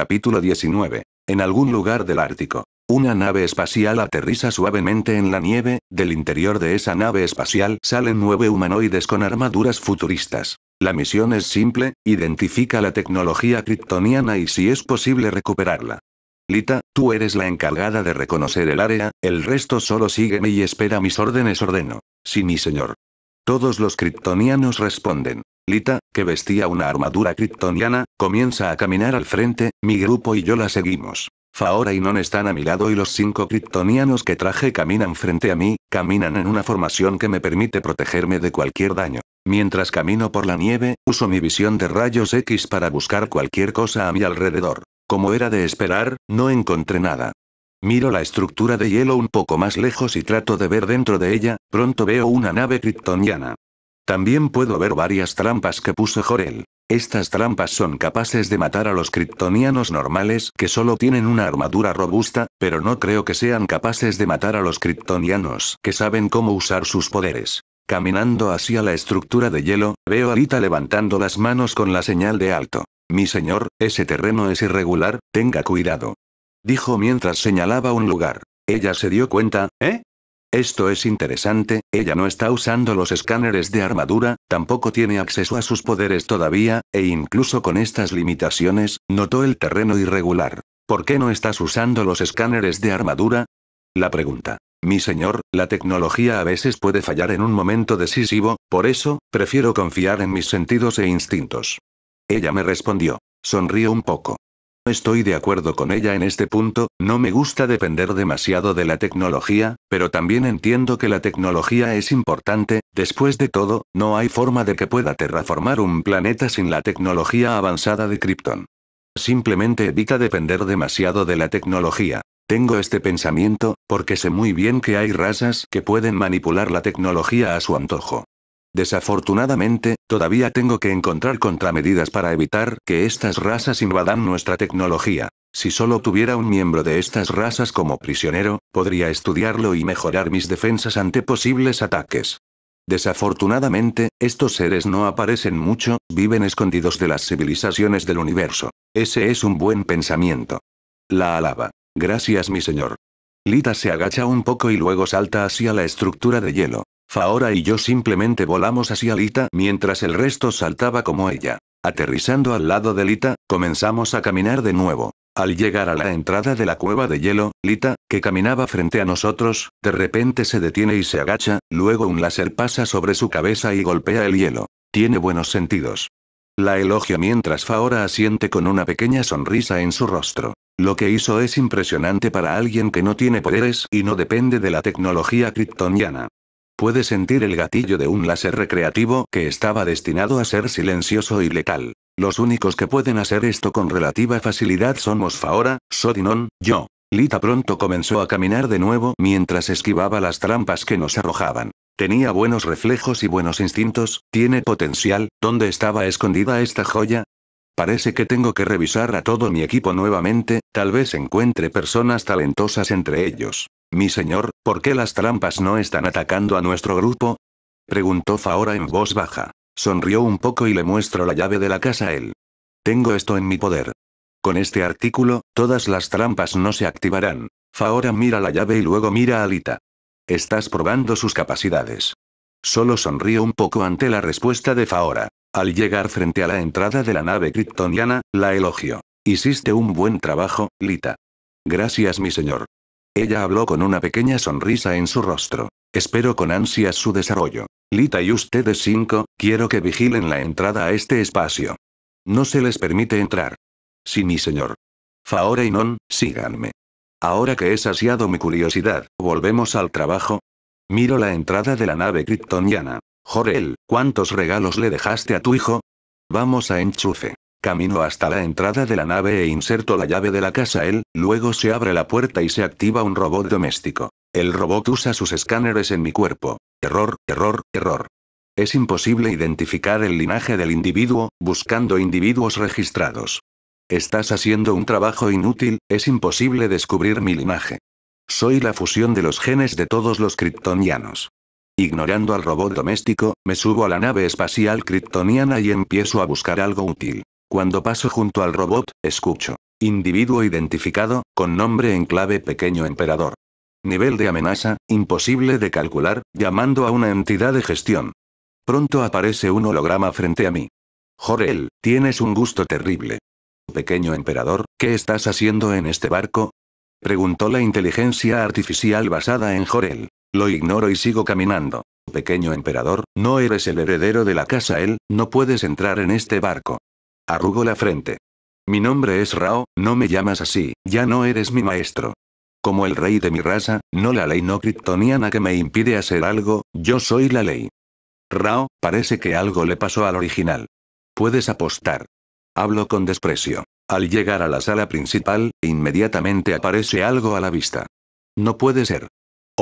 capítulo 19. En algún lugar del Ártico. Una nave espacial aterriza suavemente en la nieve, del interior de esa nave espacial salen nueve humanoides con armaduras futuristas. La misión es simple, identifica la tecnología kryptoniana y si es posible recuperarla. Lita, tú eres la encargada de reconocer el área, el resto solo sígueme y espera mis órdenes ordeno. Sí mi señor. Todos los kryptonianos responden que vestía una armadura kryptoniana, comienza a caminar al frente, mi grupo y yo la seguimos. Faora y Non están a mi lado y los cinco kryptonianos que traje caminan frente a mí, caminan en una formación que me permite protegerme de cualquier daño. Mientras camino por la nieve, uso mi visión de rayos X para buscar cualquier cosa a mi alrededor. Como era de esperar, no encontré nada. Miro la estructura de hielo un poco más lejos y trato de ver dentro de ella, pronto veo una nave kryptoniana. También puedo ver varias trampas que puso Jorel. Estas trampas son capaces de matar a los kryptonianos normales que solo tienen una armadura robusta, pero no creo que sean capaces de matar a los kryptonianos que saben cómo usar sus poderes. Caminando hacia la estructura de hielo, veo a Lita levantando las manos con la señal de alto. Mi señor, ese terreno es irregular, tenga cuidado. Dijo mientras señalaba un lugar. Ella se dio cuenta, ¿eh? Esto es interesante, ella no está usando los escáneres de armadura, tampoco tiene acceso a sus poderes todavía, e incluso con estas limitaciones, notó el terreno irregular. ¿Por qué no estás usando los escáneres de armadura? La pregunta. Mi señor, la tecnología a veces puede fallar en un momento decisivo, por eso, prefiero confiar en mis sentidos e instintos. Ella me respondió. Sonrió un poco estoy de acuerdo con ella en este punto, no me gusta depender demasiado de la tecnología, pero también entiendo que la tecnología es importante, después de todo, no hay forma de que pueda terraformar un planeta sin la tecnología avanzada de Krypton. Simplemente evita depender demasiado de la tecnología. Tengo este pensamiento, porque sé muy bien que hay razas que pueden manipular la tecnología a su antojo. Desafortunadamente, todavía tengo que encontrar contramedidas para evitar que estas razas invadan nuestra tecnología. Si solo tuviera un miembro de estas razas como prisionero, podría estudiarlo y mejorar mis defensas ante posibles ataques. Desafortunadamente, estos seres no aparecen mucho, viven escondidos de las civilizaciones del universo. Ese es un buen pensamiento. La alaba. Gracias mi señor. Lita se agacha un poco y luego salta hacia la estructura de hielo. Faora y yo simplemente volamos hacia Lita mientras el resto saltaba como ella. Aterrizando al lado de Lita, comenzamos a caminar de nuevo. Al llegar a la entrada de la cueva de hielo, Lita, que caminaba frente a nosotros, de repente se detiene y se agacha, luego un láser pasa sobre su cabeza y golpea el hielo. Tiene buenos sentidos. La elogia mientras Faora asiente con una pequeña sonrisa en su rostro. Lo que hizo es impresionante para alguien que no tiene poderes y no depende de la tecnología kryptoniana. Puede sentir el gatillo de un láser recreativo que estaba destinado a ser silencioso y letal. Los únicos que pueden hacer esto con relativa facilidad son Mosfaora, Sodinon, yo. Lita pronto comenzó a caminar de nuevo mientras esquivaba las trampas que nos arrojaban. Tenía buenos reflejos y buenos instintos, tiene potencial, ¿dónde estaba escondida esta joya? Parece que tengo que revisar a todo mi equipo nuevamente, tal vez encuentre personas talentosas entre ellos. Mi señor, ¿por qué las trampas no están atacando a nuestro grupo? Preguntó Faora en voz baja. Sonrió un poco y le muestro la llave de la casa a él. Tengo esto en mi poder. Con este artículo, todas las trampas no se activarán. Faora mira la llave y luego mira a Lita. Estás probando sus capacidades. Solo sonrió un poco ante la respuesta de Faora. Al llegar frente a la entrada de la nave kryptoniana, la elogió. Hiciste un buen trabajo, Lita. Gracias, mi señor. Ella habló con una pequeña sonrisa en su rostro. Espero con ansias su desarrollo. Lita y ustedes cinco, quiero que vigilen la entrada a este espacio. No se les permite entrar. Sí, mi señor. Faora y Non, síganme. Ahora que he saciado mi curiosidad, volvemos al trabajo. Miro la entrada de la nave kryptoniana. Jorel, ¿cuántos regalos le dejaste a tu hijo? Vamos a enchufe. Camino hasta la entrada de la nave e inserto la llave de la casa él, luego se abre la puerta y se activa un robot doméstico. El robot usa sus escáneres en mi cuerpo. Error, error, error. Es imposible identificar el linaje del individuo, buscando individuos registrados. Estás haciendo un trabajo inútil, es imposible descubrir mi linaje. Soy la fusión de los genes de todos los kryptonianos. Ignorando al robot doméstico, me subo a la nave espacial kryptoniana y empiezo a buscar algo útil. Cuando paso junto al robot, escucho. Individuo identificado, con nombre en clave pequeño emperador. Nivel de amenaza, imposible de calcular, llamando a una entidad de gestión. Pronto aparece un holograma frente a mí. Jorel, tienes un gusto terrible. Pequeño emperador, ¿qué estás haciendo en este barco? Preguntó la inteligencia artificial basada en Jorel. Lo ignoro y sigo caminando. Pequeño emperador, no eres el heredero de la casa él, no puedes entrar en este barco. Arrugó la frente. Mi nombre es Rao, no me llamas así, ya no eres mi maestro. Como el rey de mi raza, no la ley no kryptoniana que me impide hacer algo, yo soy la ley. Rao, parece que algo le pasó al original. Puedes apostar. Hablo con desprecio. Al llegar a la sala principal, inmediatamente aparece algo a la vista. No puede ser.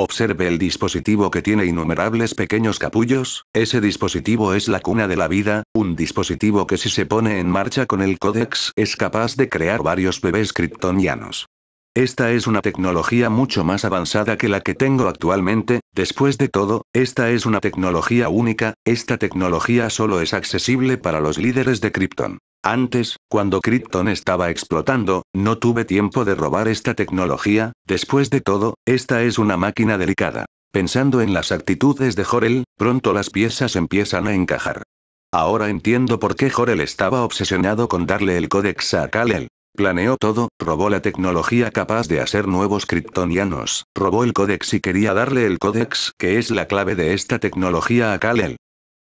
Observe el dispositivo que tiene innumerables pequeños capullos, ese dispositivo es la cuna de la vida, un dispositivo que si se pone en marcha con el codex es capaz de crear varios bebés kryptonianos. Esta es una tecnología mucho más avanzada que la que tengo actualmente, después de todo, esta es una tecnología única, esta tecnología solo es accesible para los líderes de Krypton. Antes, cuando Krypton estaba explotando, no tuve tiempo de robar esta tecnología, después de todo, esta es una máquina delicada. Pensando en las actitudes de Jorel, pronto las piezas empiezan a encajar. Ahora entiendo por qué Jorel estaba obsesionado con darle el códex a Kalel. Planeó todo, robó la tecnología capaz de hacer nuevos kryptonianos, robó el códex y quería darle el códex, que es la clave de esta tecnología a Kalel.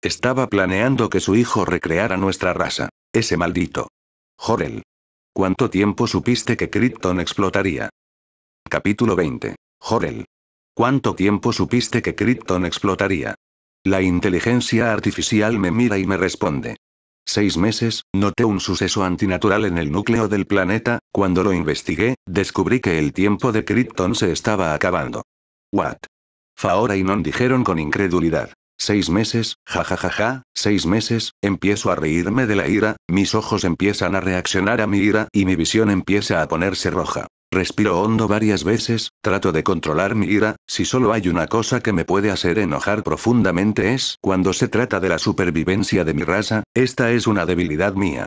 Estaba planeando que su hijo recreara nuestra raza. Ese maldito. Jorel. ¿Cuánto tiempo supiste que Krypton explotaría? Capítulo 20. Jorel. ¿Cuánto tiempo supiste que Krypton explotaría? La inteligencia artificial me mira y me responde. Seis meses, noté un suceso antinatural en el núcleo del planeta, cuando lo investigué, descubrí que el tiempo de Krypton se estaba acabando. What? Faora y Non dijeron con incredulidad. Seis meses, jajajaja, ja, ja, ja, seis meses, empiezo a reírme de la ira, mis ojos empiezan a reaccionar a mi ira y mi visión empieza a ponerse roja. Respiro hondo varias veces, trato de controlar mi ira, si solo hay una cosa que me puede hacer enojar profundamente es, cuando se trata de la supervivencia de mi raza, esta es una debilidad mía.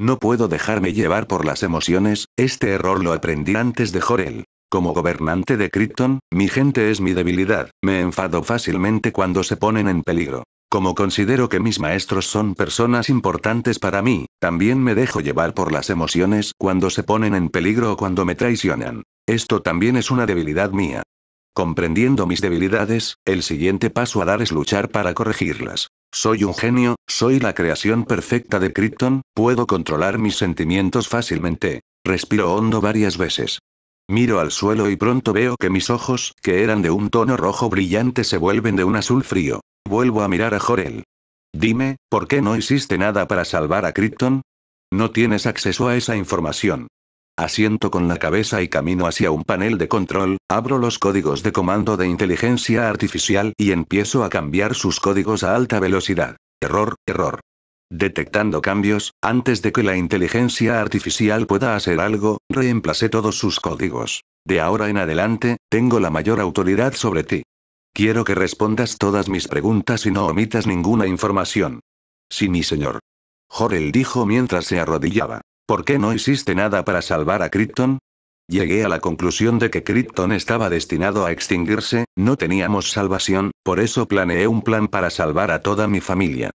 No puedo dejarme llevar por las emociones, este error lo aprendí antes de Jorel. Como gobernante de Krypton, mi gente es mi debilidad, me enfado fácilmente cuando se ponen en peligro. Como considero que mis maestros son personas importantes para mí, también me dejo llevar por las emociones cuando se ponen en peligro o cuando me traicionan. Esto también es una debilidad mía. Comprendiendo mis debilidades, el siguiente paso a dar es luchar para corregirlas. Soy un genio, soy la creación perfecta de Krypton, puedo controlar mis sentimientos fácilmente. Respiro hondo varias veces. Miro al suelo y pronto veo que mis ojos, que eran de un tono rojo brillante, se vuelven de un azul frío. Vuelvo a mirar a Jorel. Dime, ¿por qué no hiciste nada para salvar a Krypton? No tienes acceso a esa información. Asiento con la cabeza y camino hacia un panel de control, abro los códigos de comando de inteligencia artificial y empiezo a cambiar sus códigos a alta velocidad. Error, error. Detectando cambios, antes de que la inteligencia artificial pueda hacer algo, reemplacé todos sus códigos. De ahora en adelante, tengo la mayor autoridad sobre ti. Quiero que respondas todas mis preguntas y no omitas ninguna información. Sí, mi señor. Jorel dijo mientras se arrodillaba. ¿Por qué no hiciste nada para salvar a Krypton? Llegué a la conclusión de que Krypton estaba destinado a extinguirse, no teníamos salvación, por eso planeé un plan para salvar a toda mi familia.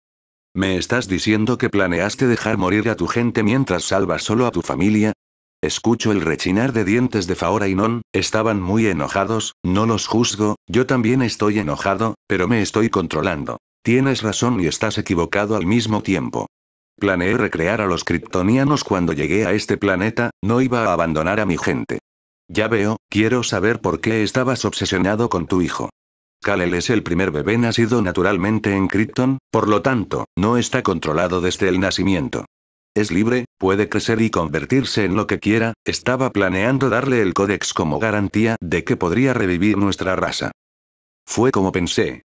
¿Me estás diciendo que planeaste dejar morir a tu gente mientras salvas solo a tu familia? Escucho el rechinar de dientes de Faora y Non, estaban muy enojados, no los juzgo, yo también estoy enojado, pero me estoy controlando. Tienes razón y estás equivocado al mismo tiempo. Planeé recrear a los kryptonianos cuando llegué a este planeta, no iba a abandonar a mi gente. Ya veo, quiero saber por qué estabas obsesionado con tu hijo. Kalel es el primer bebé nacido naturalmente en Krypton, por lo tanto, no está controlado desde el nacimiento. Es libre, puede crecer y convertirse en lo que quiera, estaba planeando darle el códex como garantía de que podría revivir nuestra raza. Fue como pensé.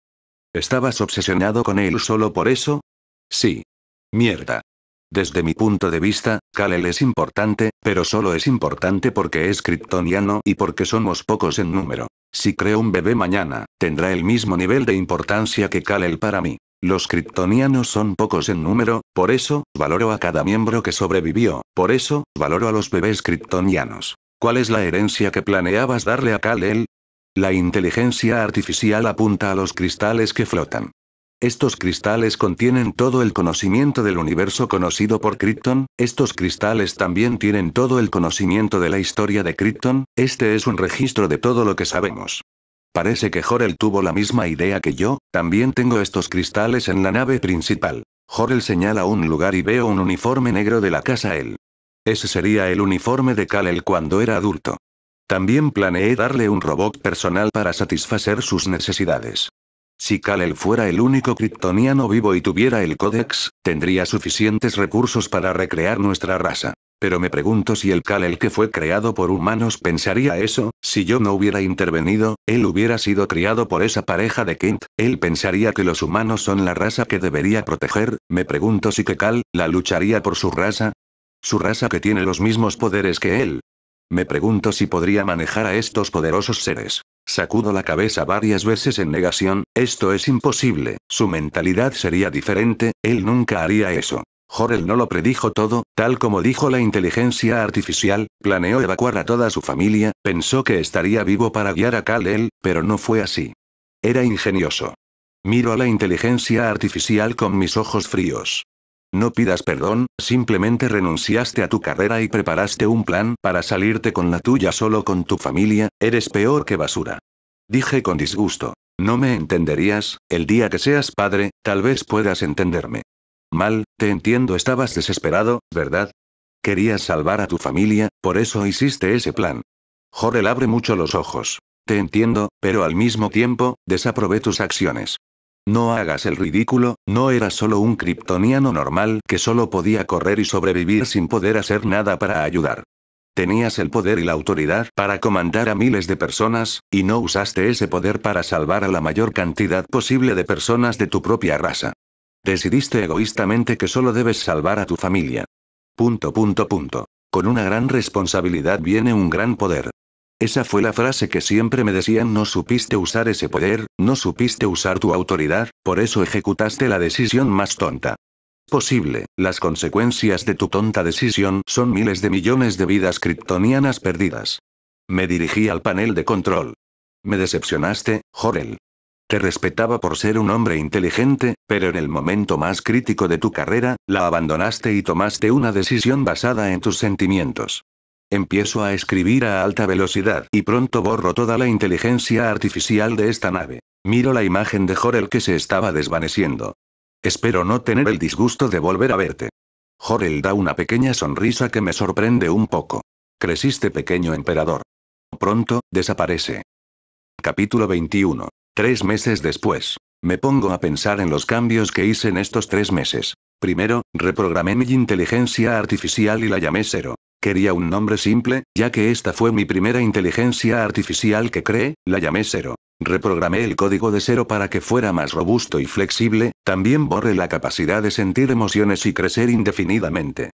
¿Estabas obsesionado con él solo por eso? Sí. Mierda. Desde mi punto de vista, Kalel es importante, pero solo es importante porque es kryptoniano y porque somos pocos en número. Si creo un bebé mañana, tendrá el mismo nivel de importancia que Kalel para mí. Los kryptonianos son pocos en número, por eso, valoro a cada miembro que sobrevivió, por eso, valoro a los bebés kryptonianos. ¿Cuál es la herencia que planeabas darle a Kalel? La inteligencia artificial apunta a los cristales que flotan. Estos cristales contienen todo el conocimiento del universo conocido por Krypton, estos cristales también tienen todo el conocimiento de la historia de Krypton, este es un registro de todo lo que sabemos. Parece que Jorel tuvo la misma idea que yo, también tengo estos cristales en la nave principal. Jorel señala un lugar y veo un uniforme negro de la casa él. Ese sería el uniforme de Kalel cuando era adulto. También planeé darle un robot personal para satisfacer sus necesidades. Si Kal-El fuera el único kryptoniano vivo y tuviera el códex, tendría suficientes recursos para recrear nuestra raza. Pero me pregunto si el Kal-El que fue creado por humanos pensaría eso, si yo no hubiera intervenido, él hubiera sido criado por esa pareja de Kent, él pensaría que los humanos son la raza que debería proteger, me pregunto si que Kal, la lucharía por su raza. Su raza que tiene los mismos poderes que él. Me pregunto si podría manejar a estos poderosos seres. Sacudo la cabeza varias veces en negación, esto es imposible, su mentalidad sería diferente, él nunca haría eso. Jorel no lo predijo todo, tal como dijo la inteligencia artificial, planeó evacuar a toda su familia, pensó que estaría vivo para guiar a Kal-El, pero no fue así. Era ingenioso. Miro a la inteligencia artificial con mis ojos fríos. No pidas perdón, simplemente renunciaste a tu carrera y preparaste un plan para salirte con la tuya solo con tu familia, eres peor que basura. Dije con disgusto. No me entenderías, el día que seas padre, tal vez puedas entenderme. Mal, te entiendo, estabas desesperado, ¿verdad? Querías salvar a tu familia, por eso hiciste ese plan. Jorel abre mucho los ojos. Te entiendo, pero al mismo tiempo, desaprobé tus acciones. No hagas el ridículo, no era solo un kryptoniano normal que solo podía correr y sobrevivir sin poder hacer nada para ayudar. Tenías el poder y la autoridad para comandar a miles de personas, y no usaste ese poder para salvar a la mayor cantidad posible de personas de tu propia raza. Decidiste egoístamente que solo debes salvar a tu familia. Punto punto punto. Con una gran responsabilidad viene un gran poder. Esa fue la frase que siempre me decían, no supiste usar ese poder, no supiste usar tu autoridad, por eso ejecutaste la decisión más tonta. Posible, las consecuencias de tu tonta decisión son miles de millones de vidas kryptonianas perdidas. Me dirigí al panel de control. Me decepcionaste, Jorel. Te respetaba por ser un hombre inteligente, pero en el momento más crítico de tu carrera, la abandonaste y tomaste una decisión basada en tus sentimientos. Empiezo a escribir a alta velocidad y pronto borro toda la inteligencia artificial de esta nave. Miro la imagen de Jorel que se estaba desvaneciendo. Espero no tener el disgusto de volver a verte. Jorel da una pequeña sonrisa que me sorprende un poco. Creciste pequeño emperador. Pronto, desaparece. Capítulo 21. Tres meses después. Me pongo a pensar en los cambios que hice en estos tres meses. Primero, reprogramé mi inteligencia artificial y la llamé cero. Quería un nombre simple, ya que esta fue mi primera inteligencia artificial que creé, la llamé Cero. Reprogramé el código de Cero para que fuera más robusto y flexible, también borré la capacidad de sentir emociones y crecer indefinidamente.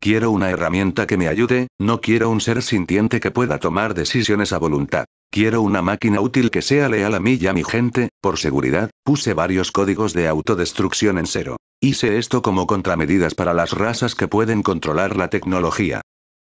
Quiero una herramienta que me ayude, no quiero un ser sintiente que pueda tomar decisiones a voluntad. Quiero una máquina útil que sea leal a mí y a mi gente, por seguridad, puse varios códigos de autodestrucción en cero. Hice esto como contramedidas para las razas que pueden controlar la tecnología.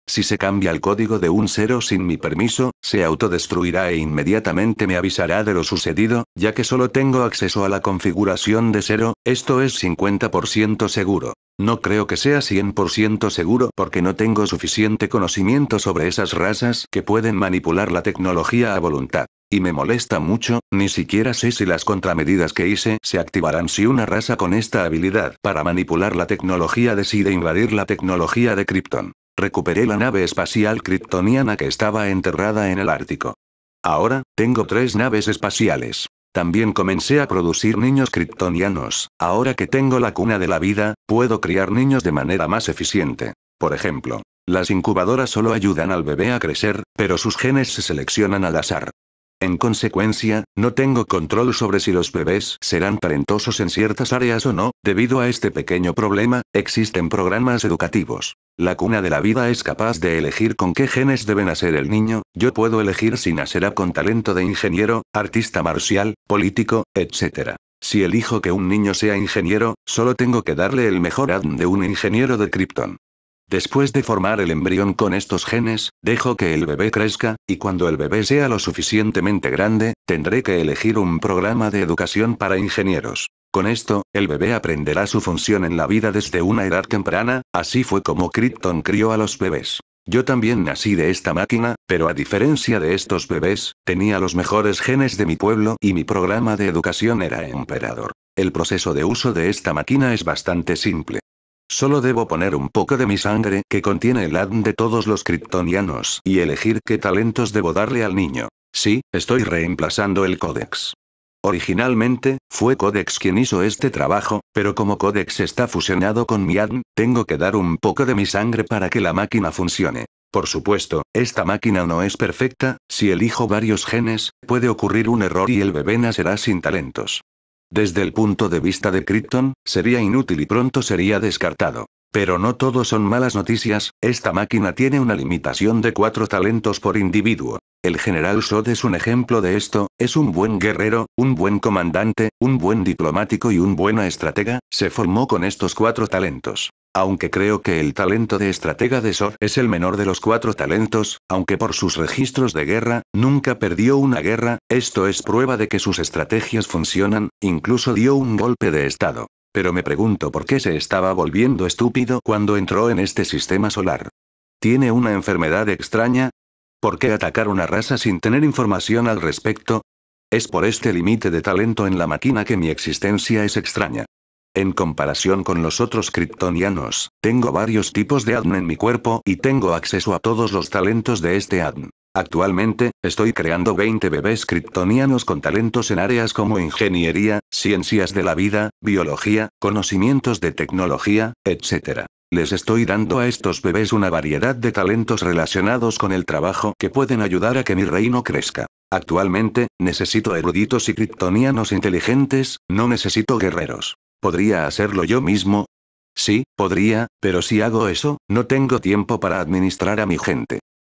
Si se cambia el código de un cero sin mi permiso, se autodestruirá e inmediatamente me avisará de lo sucedido, ya que solo tengo acceso a la configuración de cero, esto es 50% seguro. No creo que sea 100% seguro porque no tengo suficiente conocimiento sobre esas razas que pueden manipular la tecnología a voluntad. Y me molesta mucho, ni siquiera sé si las contramedidas que hice se activarán si una raza con esta habilidad para manipular la tecnología decide invadir la tecnología de Krypton. Recuperé la nave espacial kryptoniana que estaba enterrada en el Ártico. Ahora, tengo tres naves espaciales. También comencé a producir niños kryptonianos. Ahora que tengo la cuna de la vida, puedo criar niños de manera más eficiente. Por ejemplo, las incubadoras solo ayudan al bebé a crecer, pero sus genes se seleccionan al azar. En consecuencia, no tengo control sobre si los bebés serán talentosos en ciertas áreas o no, debido a este pequeño problema, existen programas educativos. La cuna de la vida es capaz de elegir con qué genes debe nacer el niño, yo puedo elegir si nacerá con talento de ingeniero, artista marcial, político, etc. Si elijo que un niño sea ingeniero, solo tengo que darle el mejor ADN de un ingeniero de Krypton. Después de formar el embrión con estos genes, dejo que el bebé crezca, y cuando el bebé sea lo suficientemente grande, tendré que elegir un programa de educación para ingenieros. Con esto, el bebé aprenderá su función en la vida desde una edad temprana, así fue como Krypton crió a los bebés. Yo también nací de esta máquina, pero a diferencia de estos bebés, tenía los mejores genes de mi pueblo y mi programa de educación era emperador. El proceso de uso de esta máquina es bastante simple. Solo debo poner un poco de mi sangre que contiene el ADN de todos los kryptonianos y elegir qué talentos debo darle al niño. Sí, estoy reemplazando el códex. Originalmente, fue Codex quien hizo este trabajo, pero como Codex está fusionado con mi ADN, tengo que dar un poco de mi sangre para que la máquina funcione. Por supuesto, esta máquina no es perfecta, si elijo varios genes, puede ocurrir un error y el bebé nacerá sin talentos. Desde el punto de vista de Krypton, sería inútil y pronto sería descartado. Pero no todo son malas noticias, esta máquina tiene una limitación de cuatro talentos por individuo. El general Sod es un ejemplo de esto, es un buen guerrero, un buen comandante, un buen diplomático y un buen estratega, se formó con estos cuatro talentos aunque creo que el talento de estratega de Sor es el menor de los cuatro talentos, aunque por sus registros de guerra, nunca perdió una guerra, esto es prueba de que sus estrategias funcionan, incluso dio un golpe de estado. Pero me pregunto por qué se estaba volviendo estúpido cuando entró en este sistema solar. ¿Tiene una enfermedad extraña? ¿Por qué atacar una raza sin tener información al respecto? Es por este límite de talento en la máquina que mi existencia es extraña. En comparación con los otros kryptonianos, tengo varios tipos de ADN en mi cuerpo y tengo acceso a todos los talentos de este ADN. Actualmente, estoy creando 20 bebés kryptonianos con talentos en áreas como ingeniería, ciencias de la vida, biología, conocimientos de tecnología, etc. Les estoy dando a estos bebés una variedad de talentos relacionados con el trabajo que pueden ayudar a que mi reino crezca. Actualmente, necesito eruditos y kryptonianos inteligentes, no necesito guerreros. ¿Podría hacerlo yo mismo? Sí, podría, pero si hago eso, no tengo tiempo para administrar a mi gente.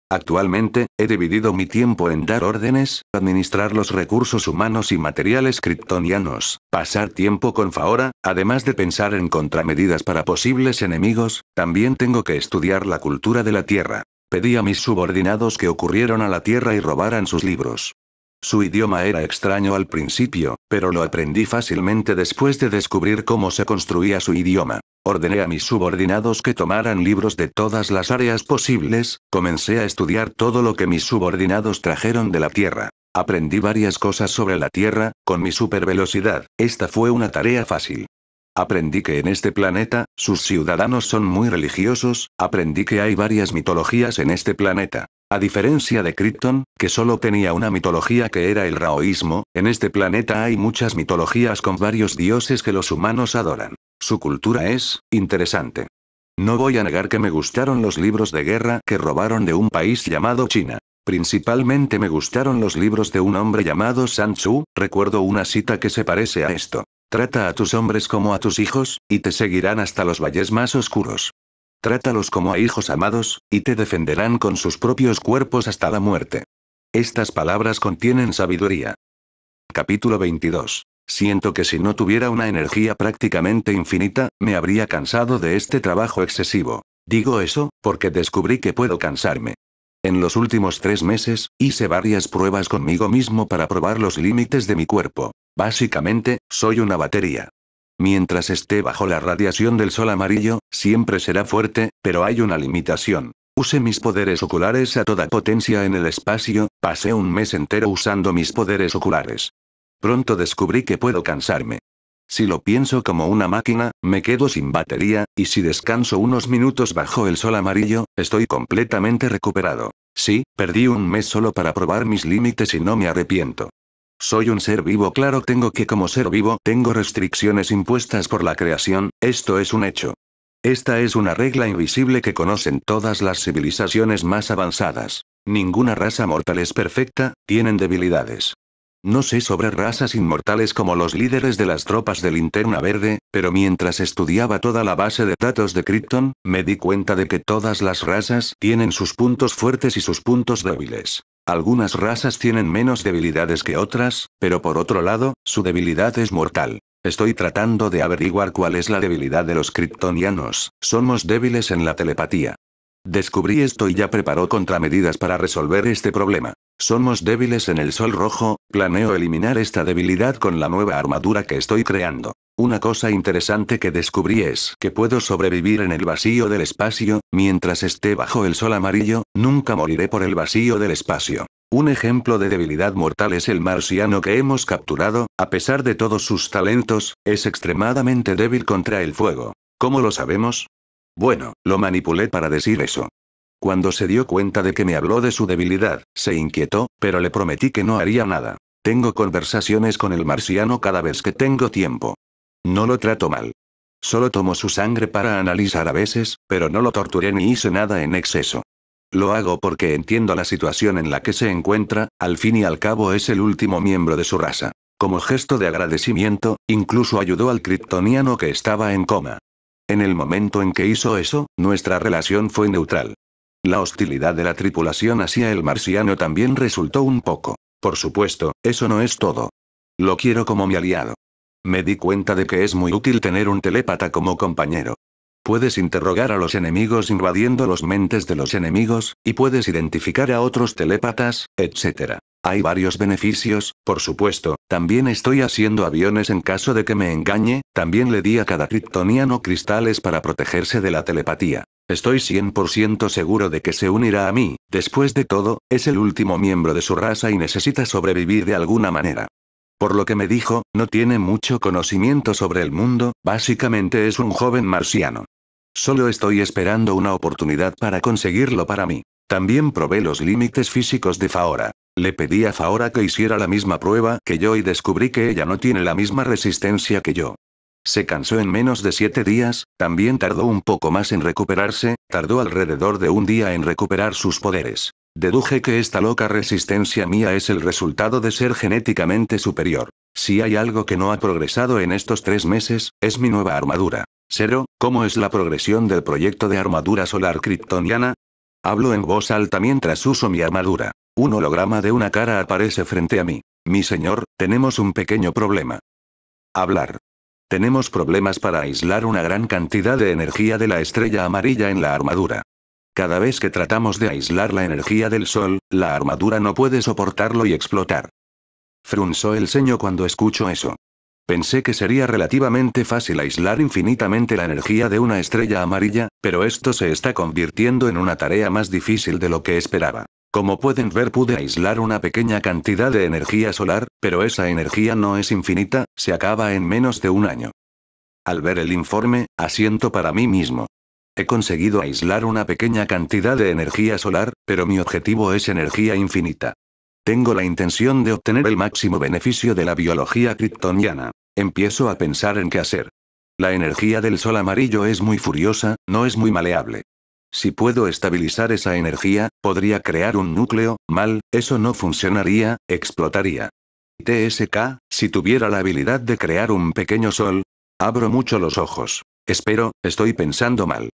Actualmente, he dividido mi tiempo en dar órdenes, administrar los recursos humanos y materiales kryptonianos, pasar tiempo con Faora, además de pensar en contramedidas para posibles enemigos, también tengo que estudiar la cultura de la Tierra. Pedí a mis subordinados que ocurrieron a la Tierra y robaran sus libros. Su idioma era extraño al principio, pero lo aprendí fácilmente después de descubrir cómo se construía su idioma. Ordené a mis subordinados que tomaran libros de todas las áreas posibles, comencé a estudiar todo lo que mis subordinados trajeron de la Tierra. Aprendí varias cosas sobre la Tierra, con mi supervelocidad, esta fue una tarea fácil. Aprendí que en este planeta, sus ciudadanos son muy religiosos, aprendí que hay varias mitologías en este planeta. A diferencia de Krypton, que solo tenía una mitología que era el raoísmo, en este planeta hay muchas mitologías con varios dioses que los humanos adoran. Su cultura es interesante. No voy a negar que me gustaron los libros de guerra que robaron de un país llamado China. Principalmente me gustaron los libros de un hombre llamado San Tzu, recuerdo una cita que se parece a esto. Trata a tus hombres como a tus hijos, y te seguirán hasta los valles más oscuros. Trátalos como a hijos amados, y te defenderán con sus propios cuerpos hasta la muerte. Estas palabras contienen sabiduría. Capítulo 22. Siento que si no tuviera una energía prácticamente infinita, me habría cansado de este trabajo excesivo. Digo eso, porque descubrí que puedo cansarme. En los últimos tres meses, hice varias pruebas conmigo mismo para probar los límites de mi cuerpo. Básicamente, soy una batería. Mientras esté bajo la radiación del sol amarillo, siempre será fuerte, pero hay una limitación. Use mis poderes oculares a toda potencia en el espacio, pasé un mes entero usando mis poderes oculares. Pronto descubrí que puedo cansarme. Si lo pienso como una máquina, me quedo sin batería, y si descanso unos minutos bajo el sol amarillo, estoy completamente recuperado. Sí, perdí un mes solo para probar mis límites y no me arrepiento. Soy un ser vivo, claro, tengo que como ser vivo, tengo restricciones impuestas por la creación, esto es un hecho. Esta es una regla invisible que conocen todas las civilizaciones más avanzadas. Ninguna raza mortal es perfecta, tienen debilidades. No sé sobre razas inmortales como los líderes de las tropas de Linterna Verde, pero mientras estudiaba toda la base de datos de Krypton, me di cuenta de que todas las razas tienen sus puntos fuertes y sus puntos débiles. Algunas razas tienen menos debilidades que otras, pero por otro lado, su debilidad es mortal. Estoy tratando de averiguar cuál es la debilidad de los kryptonianos. Somos débiles en la telepatía. Descubrí esto y ya preparó contramedidas para resolver este problema. Somos débiles en el sol rojo, planeo eliminar esta debilidad con la nueva armadura que estoy creando. Una cosa interesante que descubrí es que puedo sobrevivir en el vacío del espacio, mientras esté bajo el sol amarillo, nunca moriré por el vacío del espacio. Un ejemplo de debilidad mortal es el marciano que hemos capturado, a pesar de todos sus talentos, es extremadamente débil contra el fuego. ¿Cómo lo sabemos? Bueno, lo manipulé para decir eso. Cuando se dio cuenta de que me habló de su debilidad, se inquietó, pero le prometí que no haría nada. Tengo conversaciones con el marciano cada vez que tengo tiempo. No lo trato mal. Solo tomo su sangre para analizar a veces, pero no lo torturé ni hice nada en exceso. Lo hago porque entiendo la situación en la que se encuentra, al fin y al cabo es el último miembro de su raza. Como gesto de agradecimiento, incluso ayudó al kryptoniano que estaba en coma. En el momento en que hizo eso, nuestra relación fue neutral. La hostilidad de la tripulación hacia el marciano también resultó un poco. Por supuesto, eso no es todo. Lo quiero como mi aliado. Me di cuenta de que es muy útil tener un telépata como compañero. Puedes interrogar a los enemigos invadiendo los mentes de los enemigos, y puedes identificar a otros telépatas, etc. Hay varios beneficios, por supuesto, también estoy haciendo aviones en caso de que me engañe, también le di a cada kriptoniano cristales para protegerse de la telepatía. Estoy 100% seguro de que se unirá a mí, después de todo, es el último miembro de su raza y necesita sobrevivir de alguna manera. Por lo que me dijo, no tiene mucho conocimiento sobre el mundo, básicamente es un joven marciano. Solo estoy esperando una oportunidad para conseguirlo para mí. También probé los límites físicos de Faora. Le pedí a Fahora que hiciera la misma prueba que yo y descubrí que ella no tiene la misma resistencia que yo. Se cansó en menos de siete días, también tardó un poco más en recuperarse, tardó alrededor de un día en recuperar sus poderes. Deduje que esta loca resistencia mía es el resultado de ser genéticamente superior. Si hay algo que no ha progresado en estos tres meses, es mi nueva armadura. Cero, ¿cómo es la progresión del proyecto de armadura solar kryptoniana? Hablo en voz alta mientras uso mi armadura. Un holograma de una cara aparece frente a mí. Mi señor, tenemos un pequeño problema. Hablar. Tenemos problemas para aislar una gran cantidad de energía de la estrella amarilla en la armadura. Cada vez que tratamos de aislar la energía del sol, la armadura no puede soportarlo y explotar. Frunzó el ceño cuando escucho eso. Pensé que sería relativamente fácil aislar infinitamente la energía de una estrella amarilla, pero esto se está convirtiendo en una tarea más difícil de lo que esperaba. Como pueden ver pude aislar una pequeña cantidad de energía solar, pero esa energía no es infinita, se acaba en menos de un año. Al ver el informe, asiento para mí mismo. He conseguido aislar una pequeña cantidad de energía solar, pero mi objetivo es energía infinita. Tengo la intención de obtener el máximo beneficio de la biología kryptoniana. Empiezo a pensar en qué hacer. La energía del sol amarillo es muy furiosa, no es muy maleable. Si puedo estabilizar esa energía, podría crear un núcleo, mal, eso no funcionaría, explotaría. TSK, si tuviera la habilidad de crear un pequeño sol. Abro mucho los ojos. Espero, estoy pensando mal.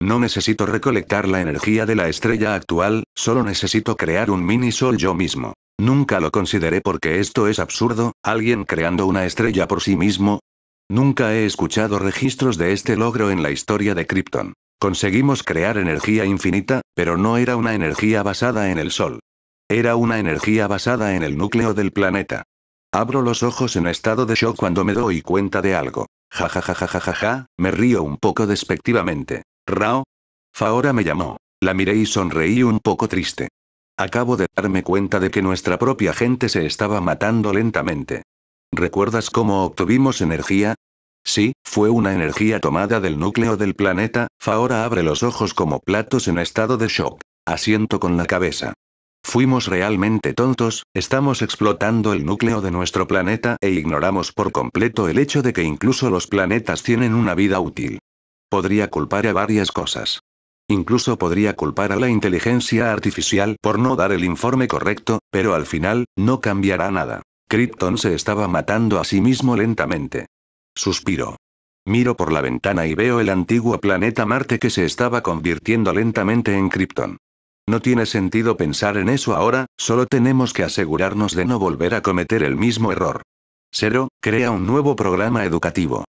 No necesito recolectar la energía de la estrella actual, solo necesito crear un mini sol yo mismo. Nunca lo consideré porque esto es absurdo, alguien creando una estrella por sí mismo. Nunca he escuchado registros de este logro en la historia de Krypton. Conseguimos crear energía infinita, pero no era una energía basada en el Sol. Era una energía basada en el núcleo del planeta. Abro los ojos en estado de shock cuando me doy cuenta de algo. Ja me río un poco despectivamente. Rao. Faora me llamó. La miré y sonreí un poco triste. Acabo de darme cuenta de que nuestra propia gente se estaba matando lentamente. ¿Recuerdas cómo obtuvimos energía? Sí, fue una energía tomada del núcleo del planeta, Faora abre los ojos como platos en estado de shock. Asiento con la cabeza. Fuimos realmente tontos, estamos explotando el núcleo de nuestro planeta e ignoramos por completo el hecho de que incluso los planetas tienen una vida útil. Podría culpar a varias cosas. Incluso podría culpar a la inteligencia artificial por no dar el informe correcto, pero al final, no cambiará nada. Krypton se estaba matando a sí mismo lentamente. Suspiro. Miro por la ventana y veo el antiguo planeta Marte que se estaba convirtiendo lentamente en Krypton. No tiene sentido pensar en eso ahora, solo tenemos que asegurarnos de no volver a cometer el mismo error. Cero, crea un nuevo programa educativo.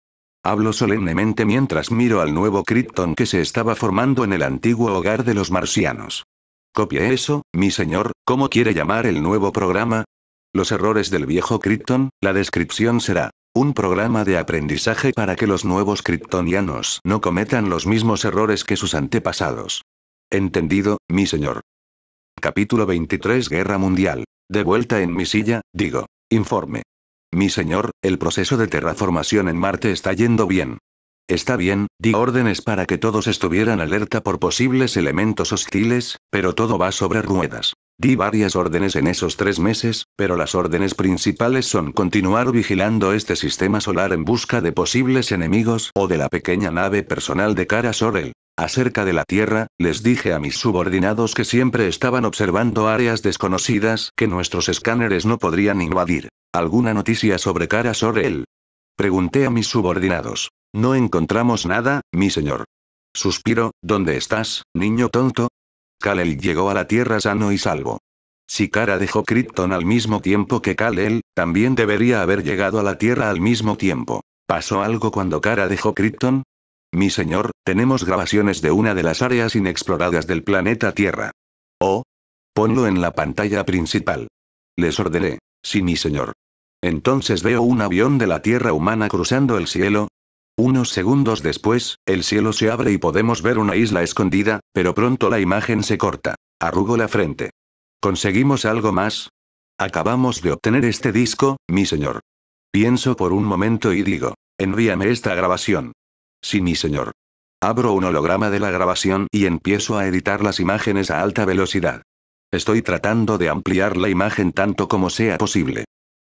Hablo solemnemente mientras miro al nuevo Krypton que se estaba formando en el antiguo hogar de los marcianos. Copie eso, mi señor, ¿cómo quiere llamar el nuevo programa? Los errores del viejo Krypton, la descripción será. Un programa de aprendizaje para que los nuevos kryptonianos no cometan los mismos errores que sus antepasados. Entendido, mi señor. Capítulo 23 Guerra Mundial. De vuelta en mi silla, digo. Informe. Mi señor, el proceso de terraformación en Marte está yendo bien. Está bien, di órdenes para que todos estuvieran alerta por posibles elementos hostiles, pero todo va sobre ruedas. Di varias órdenes en esos tres meses, pero las órdenes principales son continuar vigilando este sistema solar en busca de posibles enemigos o de la pequeña nave personal de Cara Sorel. Acerca de la Tierra, les dije a mis subordinados que siempre estaban observando áreas desconocidas que nuestros escáneres no podrían invadir. ¿Alguna noticia sobre Cara él Pregunté a mis subordinados. No encontramos nada, mi señor. Suspiro, ¿dónde estás, niño tonto? Kalel llegó a la Tierra sano y salvo. Si Cara dejó Krypton al mismo tiempo que Kalel, también debería haber llegado a la Tierra al mismo tiempo. ¿Pasó algo cuando Cara dejó Krypton? Mi señor, tenemos grabaciones de una de las áreas inexploradas del planeta Tierra. Oh. Ponlo en la pantalla principal. Les ordené. Sí, mi señor. Entonces veo un avión de la Tierra humana cruzando el cielo. Unos segundos después, el cielo se abre y podemos ver una isla escondida, pero pronto la imagen se corta. Arrugo la frente. ¿Conseguimos algo más? Acabamos de obtener este disco, mi señor. Pienso por un momento y digo, envíame esta grabación. Sí, mi señor. Abro un holograma de la grabación y empiezo a editar las imágenes a alta velocidad. Estoy tratando de ampliar la imagen tanto como sea posible.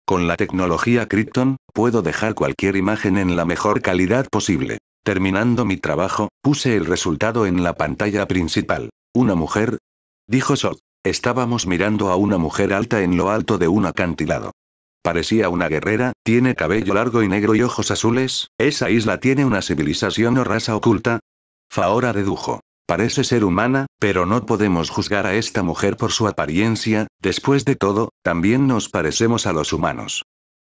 Con la tecnología Krypton, puedo dejar cualquier imagen en la mejor calidad posible. Terminando mi trabajo, puse el resultado en la pantalla principal. ¿Una mujer? Dijo Sok. Estábamos mirando a una mujer alta en lo alto de un acantilado. Parecía una guerrera, tiene cabello largo y negro y ojos azules, esa isla tiene una civilización o raza oculta. Faora dedujo. Parece ser humana, pero no podemos juzgar a esta mujer por su apariencia, después de todo, también nos parecemos a los humanos.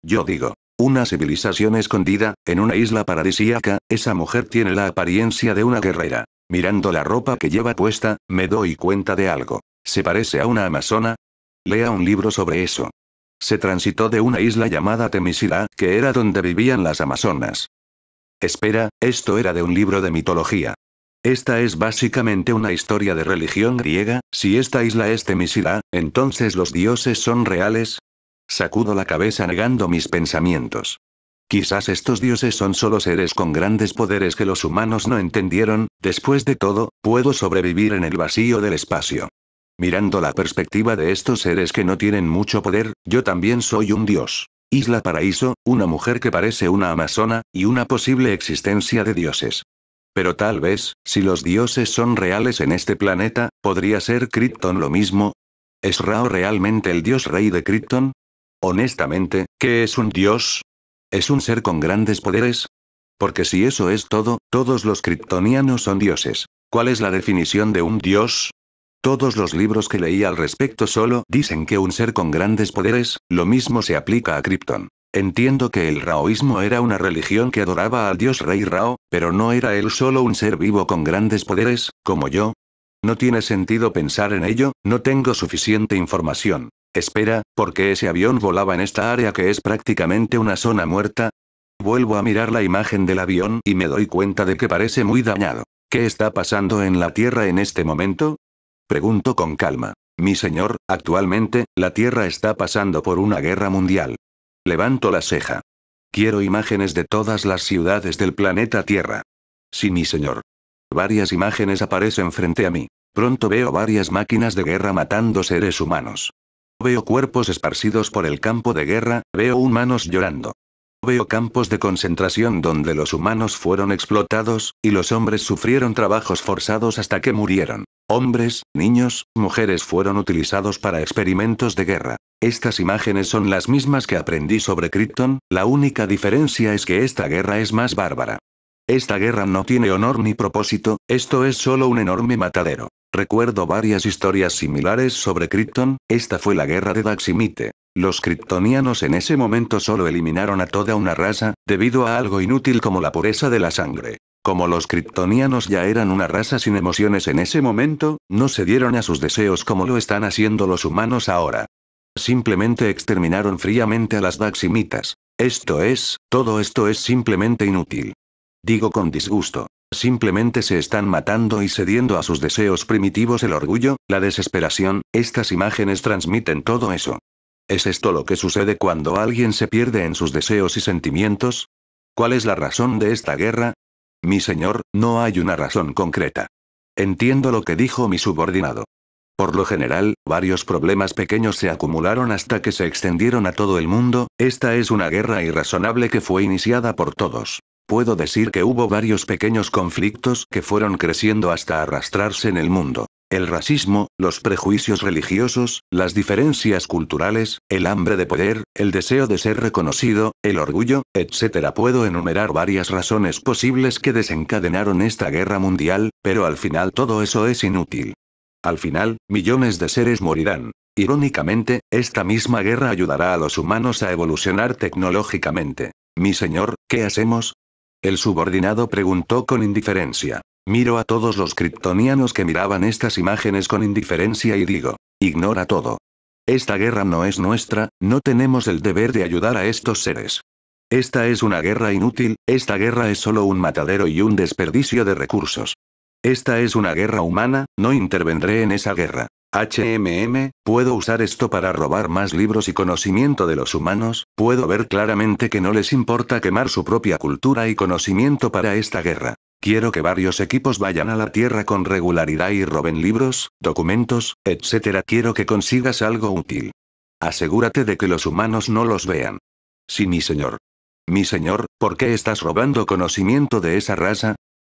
Yo digo, una civilización escondida, en una isla paradisíaca, esa mujer tiene la apariencia de una guerrera. Mirando la ropa que lleva puesta, me doy cuenta de algo. ¿Se parece a una amazona? Lea un libro sobre eso. Se transitó de una isla llamada Temisira, que era donde vivían las amazonas. Espera, esto era de un libro de mitología. Esta es básicamente una historia de religión griega, si esta isla es Temisira, entonces los dioses son reales. Sacudo la cabeza negando mis pensamientos. Quizás estos dioses son solo seres con grandes poderes que los humanos no entendieron, después de todo, puedo sobrevivir en el vacío del espacio. Mirando la perspectiva de estos seres que no tienen mucho poder, yo también soy un dios. Isla Paraíso, una mujer que parece una amazona, y una posible existencia de dioses. Pero tal vez, si los dioses son reales en este planeta, ¿podría ser Krypton lo mismo? ¿Es Rao realmente el dios rey de Krypton? Honestamente, ¿qué es un dios? ¿Es un ser con grandes poderes? Porque si eso es todo, todos los kryptonianos son dioses. ¿Cuál es la definición de un dios? Todos los libros que leí al respecto solo dicen que un ser con grandes poderes, lo mismo se aplica a Krypton. Entiendo que el raoísmo era una religión que adoraba al dios rey Rao, pero no era él solo un ser vivo con grandes poderes, como yo. No tiene sentido pensar en ello, no tengo suficiente información. Espera, ¿por qué ese avión volaba en esta área que es prácticamente una zona muerta? Vuelvo a mirar la imagen del avión y me doy cuenta de que parece muy dañado. ¿Qué está pasando en la Tierra en este momento? Pregunto con calma. Mi señor, actualmente, la Tierra está pasando por una guerra mundial. Levanto la ceja. Quiero imágenes de todas las ciudades del planeta Tierra. Sí, mi señor. Varias imágenes aparecen frente a mí. Pronto veo varias máquinas de guerra matando seres humanos. Veo cuerpos esparcidos por el campo de guerra, veo humanos llorando veo campos de concentración donde los humanos fueron explotados, y los hombres sufrieron trabajos forzados hasta que murieron. Hombres, niños, mujeres fueron utilizados para experimentos de guerra. Estas imágenes son las mismas que aprendí sobre Krypton, la única diferencia es que esta guerra es más bárbara. Esta guerra no tiene honor ni propósito, esto es solo un enorme matadero. Recuerdo varias historias similares sobre Krypton, esta fue la guerra de Daximite. Los kryptonianos en ese momento solo eliminaron a toda una raza, debido a algo inútil como la pureza de la sangre. Como los kryptonianos ya eran una raza sin emociones en ese momento, no se dieron a sus deseos como lo están haciendo los humanos ahora. Simplemente exterminaron fríamente a las daximitas. Esto es, todo esto es simplemente inútil. Digo con disgusto. Simplemente se están matando y cediendo a sus deseos primitivos el orgullo, la desesperación, estas imágenes transmiten todo eso. ¿Es esto lo que sucede cuando alguien se pierde en sus deseos y sentimientos? ¿Cuál es la razón de esta guerra? Mi señor, no hay una razón concreta. Entiendo lo que dijo mi subordinado. Por lo general, varios problemas pequeños se acumularon hasta que se extendieron a todo el mundo, esta es una guerra irrazonable que fue iniciada por todos. Puedo decir que hubo varios pequeños conflictos que fueron creciendo hasta arrastrarse en el mundo. El racismo, los prejuicios religiosos, las diferencias culturales, el hambre de poder, el deseo de ser reconocido, el orgullo, etc. Puedo enumerar varias razones posibles que desencadenaron esta guerra mundial, pero al final todo eso es inútil. Al final, millones de seres morirán. Irónicamente, esta misma guerra ayudará a los humanos a evolucionar tecnológicamente. Mi señor, ¿qué hacemos? El subordinado preguntó con indiferencia. Miro a todos los kryptonianos que miraban estas imágenes con indiferencia y digo, ignora todo. Esta guerra no es nuestra, no tenemos el deber de ayudar a estos seres. Esta es una guerra inútil, esta guerra es solo un matadero y un desperdicio de recursos. Esta es una guerra humana, no intervendré en esa guerra. HMM, puedo usar esto para robar más libros y conocimiento de los humanos, puedo ver claramente que no les importa quemar su propia cultura y conocimiento para esta guerra. Quiero que varios equipos vayan a la Tierra con regularidad y roben libros, documentos, etc. Quiero que consigas algo útil. Asegúrate de que los humanos no los vean. Sí, mi señor. Mi señor, ¿por qué estás robando conocimiento de esa raza?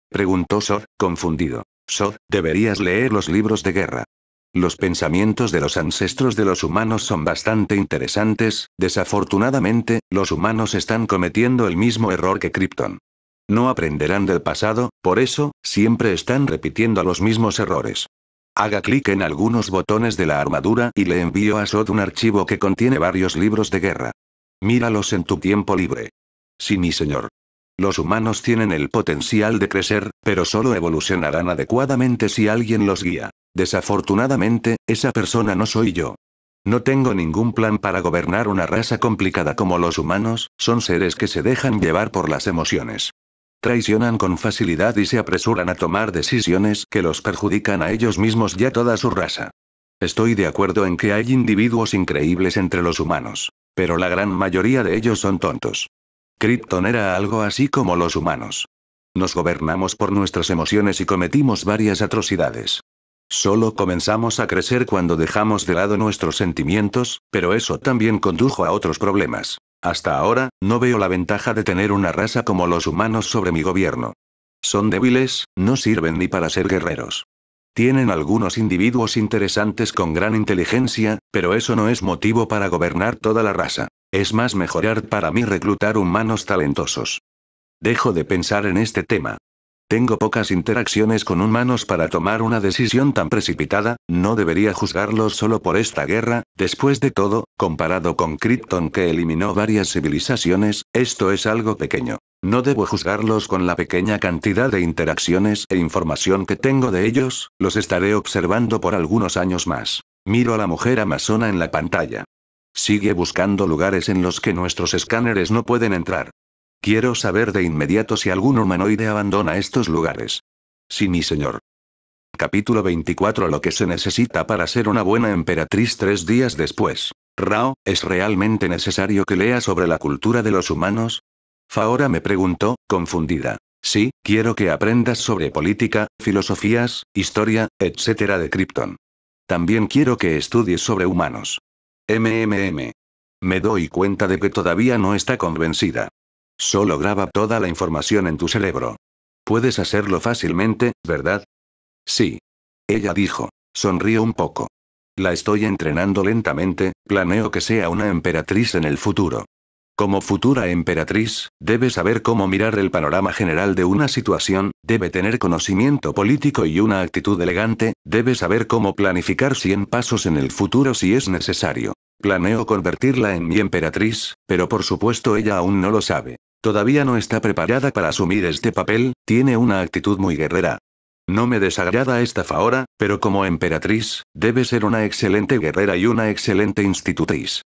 Preguntó Sod, confundido. Sod, deberías leer los libros de guerra. Los pensamientos de los ancestros de los humanos son bastante interesantes, desafortunadamente, los humanos están cometiendo el mismo error que Krypton. No aprenderán del pasado, por eso, siempre están repitiendo los mismos errores. Haga clic en algunos botones de la armadura y le envío a Sod un archivo que contiene varios libros de guerra. Míralos en tu tiempo libre. Sí, mi señor. Los humanos tienen el potencial de crecer, pero solo evolucionarán adecuadamente si alguien los guía. Desafortunadamente, esa persona no soy yo. No tengo ningún plan para gobernar una raza complicada como los humanos, son seres que se dejan llevar por las emociones. Traicionan con facilidad y se apresuran a tomar decisiones que los perjudican a ellos mismos y a toda su raza. Estoy de acuerdo en que hay individuos increíbles entre los humanos. Pero la gran mayoría de ellos son tontos. Krypton era algo así como los humanos. Nos gobernamos por nuestras emociones y cometimos varias atrocidades. Solo comenzamos a crecer cuando dejamos de lado nuestros sentimientos, pero eso también condujo a otros problemas. Hasta ahora, no veo la ventaja de tener una raza como los humanos sobre mi gobierno. Son débiles, no sirven ni para ser guerreros. Tienen algunos individuos interesantes con gran inteligencia, pero eso no es motivo para gobernar toda la raza. Es más mejorar para mí reclutar humanos talentosos. Dejo de pensar en este tema. Tengo pocas interacciones con humanos para tomar una decisión tan precipitada, no debería juzgarlos solo por esta guerra, después de todo, comparado con Krypton que eliminó varias civilizaciones, esto es algo pequeño. No debo juzgarlos con la pequeña cantidad de interacciones e información que tengo de ellos, los estaré observando por algunos años más. Miro a la mujer amazona en la pantalla. Sigue buscando lugares en los que nuestros escáneres no pueden entrar. Quiero saber de inmediato si algún humanoide abandona estos lugares. Sí, mi señor. Capítulo 24 Lo que se necesita para ser una buena emperatriz tres días después. Rao, ¿es realmente necesario que lea sobre la cultura de los humanos? Faora me preguntó, confundida. Sí, quiero que aprendas sobre política, filosofías, historia, etc. de Krypton. También quiero que estudies sobre humanos. MMM. Me doy cuenta de que todavía no está convencida. Solo graba toda la información en tu cerebro. Puedes hacerlo fácilmente, ¿verdad? Sí. Ella dijo. Sonrió un poco. La estoy entrenando lentamente, planeo que sea una emperatriz en el futuro. Como futura emperatriz, debe saber cómo mirar el panorama general de una situación, debe tener conocimiento político y una actitud elegante, debe saber cómo planificar 100 pasos en el futuro si es necesario. Planeo convertirla en mi emperatriz, pero por supuesto ella aún no lo sabe. Todavía no está preparada para asumir este papel, tiene una actitud muy guerrera. No me desagrada esta faora, pero como emperatriz, debe ser una excelente guerrera y una excelente institutriz.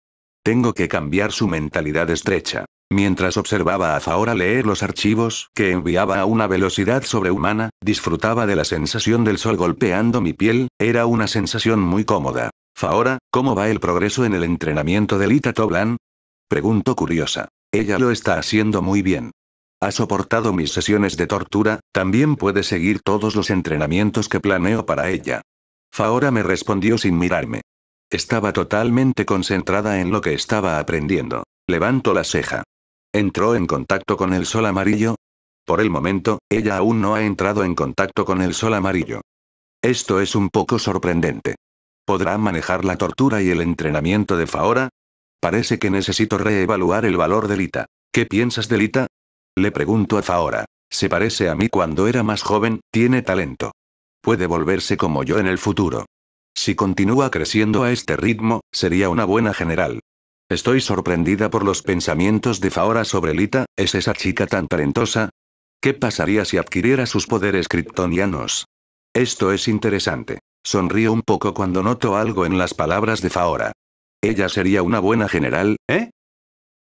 Tengo que cambiar su mentalidad estrecha. Mientras observaba a Faora leer los archivos que enviaba a una velocidad sobrehumana, disfrutaba de la sensación del sol golpeando mi piel, era una sensación muy cómoda. Faora, ¿cómo va el progreso en el entrenamiento de Lita Toblan? Pregunto curiosa. Ella lo está haciendo muy bien. Ha soportado mis sesiones de tortura, también puede seguir todos los entrenamientos que planeo para ella. Faora me respondió sin mirarme. Estaba totalmente concentrada en lo que estaba aprendiendo. Levanto la ceja. ¿Entró en contacto con el sol amarillo? Por el momento, ella aún no ha entrado en contacto con el sol amarillo. Esto es un poco sorprendente. ¿Podrá manejar la tortura y el entrenamiento de Faora? Parece que necesito reevaluar el valor de Lita. ¿Qué piensas de Lita? Le pregunto a Faora. Se parece a mí cuando era más joven, tiene talento. Puede volverse como yo en el futuro. Si continúa creciendo a este ritmo, sería una buena general. Estoy sorprendida por los pensamientos de Faora sobre Lita, ¿es esa chica tan talentosa? ¿Qué pasaría si adquiriera sus poderes kryptonianos? Esto es interesante. Sonrío un poco cuando noto algo en las palabras de Faora. Ella sería una buena general, ¿eh?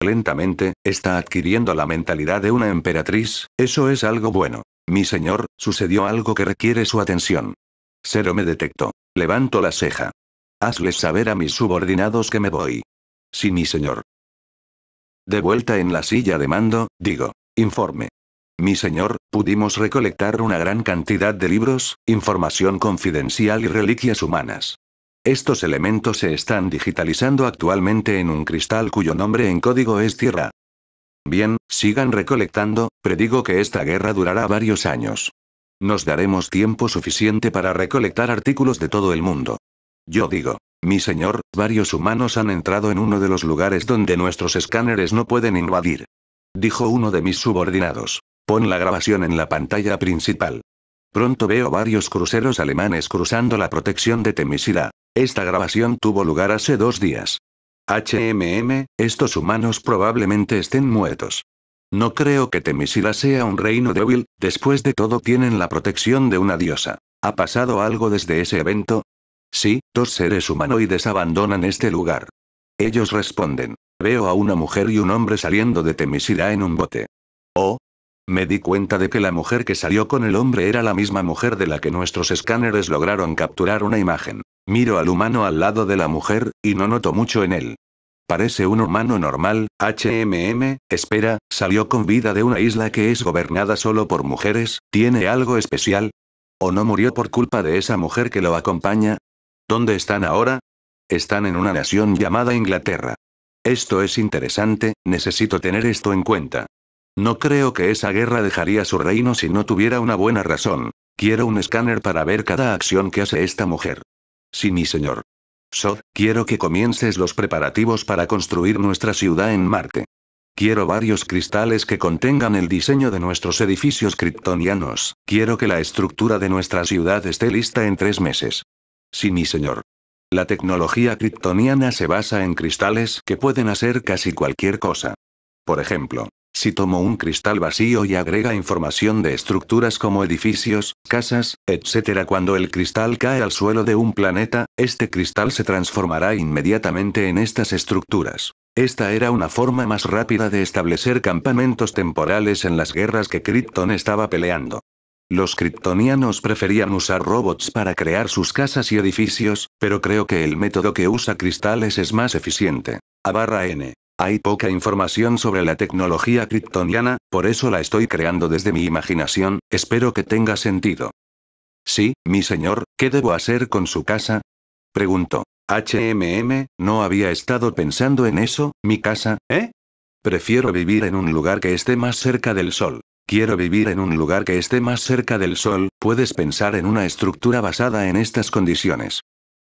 Lentamente, está adquiriendo la mentalidad de una emperatriz, eso es algo bueno. Mi señor, sucedió algo que requiere su atención. Cero me detectó. Levanto la ceja. Hazles saber a mis subordinados que me voy. Sí, mi señor. De vuelta en la silla de mando, digo, informe. Mi señor, pudimos recolectar una gran cantidad de libros, información confidencial y reliquias humanas. Estos elementos se están digitalizando actualmente en un cristal cuyo nombre en código es Tierra. Bien, sigan recolectando, predigo que esta guerra durará varios años. Nos daremos tiempo suficiente para recolectar artículos de todo el mundo. Yo digo, mi señor, varios humanos han entrado en uno de los lugares donde nuestros escáneres no pueden invadir. Dijo uno de mis subordinados. Pon la grabación en la pantalla principal. Pronto veo varios cruceros alemanes cruzando la protección de Temisida. Esta grabación tuvo lugar hace dos días. HMM, estos humanos probablemente estén muertos. No creo que Temisida sea un reino débil, después de todo tienen la protección de una diosa. ¿Ha pasado algo desde ese evento? Sí, dos seres humanoides abandonan este lugar. Ellos responden. Veo a una mujer y un hombre saliendo de Temisida en un bote. Oh. Me di cuenta de que la mujer que salió con el hombre era la misma mujer de la que nuestros escáneres lograron capturar una imagen. Miro al humano al lado de la mujer, y no noto mucho en él. Parece un humano normal, HMM, espera, salió con vida de una isla que es gobernada solo por mujeres, ¿tiene algo especial? ¿O no murió por culpa de esa mujer que lo acompaña? ¿Dónde están ahora? Están en una nación llamada Inglaterra. Esto es interesante, necesito tener esto en cuenta. No creo que esa guerra dejaría su reino si no tuviera una buena razón. Quiero un escáner para ver cada acción que hace esta mujer. Sí, mi señor. So, quiero que comiences los preparativos para construir nuestra ciudad en Marte. Quiero varios cristales que contengan el diseño de nuestros edificios kryptonianos. Quiero que la estructura de nuestra ciudad esté lista en tres meses. Sí, mi señor. La tecnología kryptoniana se basa en cristales que pueden hacer casi cualquier cosa. Por ejemplo, si tomo un cristal vacío y agrega información de estructuras como edificios, casas, etc. Cuando el cristal cae al suelo de un planeta, este cristal se transformará inmediatamente en estas estructuras. Esta era una forma más rápida de establecer campamentos temporales en las guerras que Krypton estaba peleando. Los kryptonianos preferían usar robots para crear sus casas y edificios, pero creo que el método que usa cristales es más eficiente. A barra N. Hay poca información sobre la tecnología kryptoniana, por eso la estoy creando desde mi imaginación, espero que tenga sentido. Sí, mi señor, ¿qué debo hacer con su casa? Preguntó. HMM, no había estado pensando en eso, mi casa, ¿eh? Prefiero vivir en un lugar que esté más cerca del sol. Quiero vivir en un lugar que esté más cerca del sol, puedes pensar en una estructura basada en estas condiciones.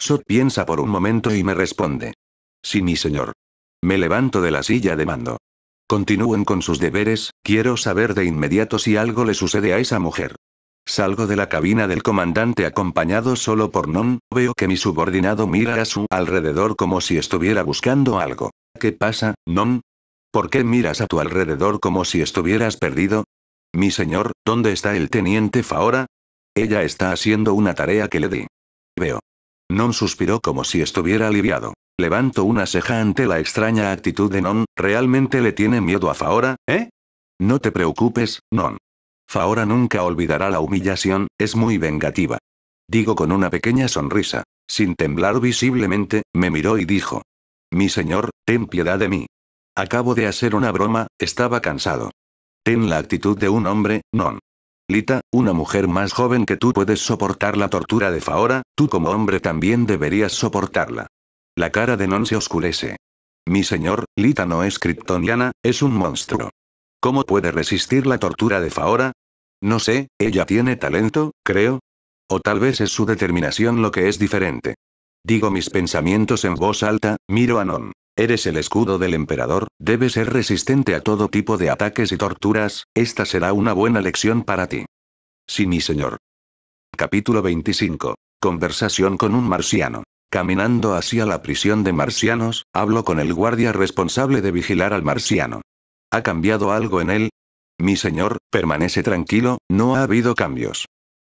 Sot piensa por un momento y me responde. Sí, mi señor. Me levanto de la silla de mando. Continúen con sus deberes, quiero saber de inmediato si algo le sucede a esa mujer. Salgo de la cabina del comandante acompañado solo por Non, veo que mi subordinado mira a su alrededor como si estuviera buscando algo. ¿Qué pasa, Non? ¿Por qué miras a tu alrededor como si estuvieras perdido? Mi señor, ¿dónde está el teniente Faora? Ella está haciendo una tarea que le di. Veo. Non suspiró como si estuviera aliviado. Levanto una ceja ante la extraña actitud de Non, ¿realmente le tiene miedo a Faora, eh? No te preocupes, Non. Faora nunca olvidará la humillación, es muy vengativa. Digo con una pequeña sonrisa. Sin temblar visiblemente, me miró y dijo. Mi señor, ten piedad de mí. Acabo de hacer una broma, estaba cansado. Ten la actitud de un hombre, non. Lita, una mujer más joven que tú puedes soportar la tortura de Faora, tú como hombre también deberías soportarla. La cara de Non se oscurece. Mi señor, Lita no es kryptoniana, es un monstruo. ¿Cómo puede resistir la tortura de Faora? No sé, ella tiene talento, creo. O tal vez es su determinación lo que es diferente. Digo mis pensamientos en voz alta, miro a Non. Eres el escudo del emperador, debes ser resistente a todo tipo de ataques y torturas, esta será una buena lección para ti. Sí, mi señor. Capítulo 25. Conversación con un marciano. Caminando hacia la prisión de marcianos, hablo con el guardia responsable de vigilar al marciano. ¿Ha cambiado algo en él? Mi señor, permanece tranquilo, no ha habido cambios.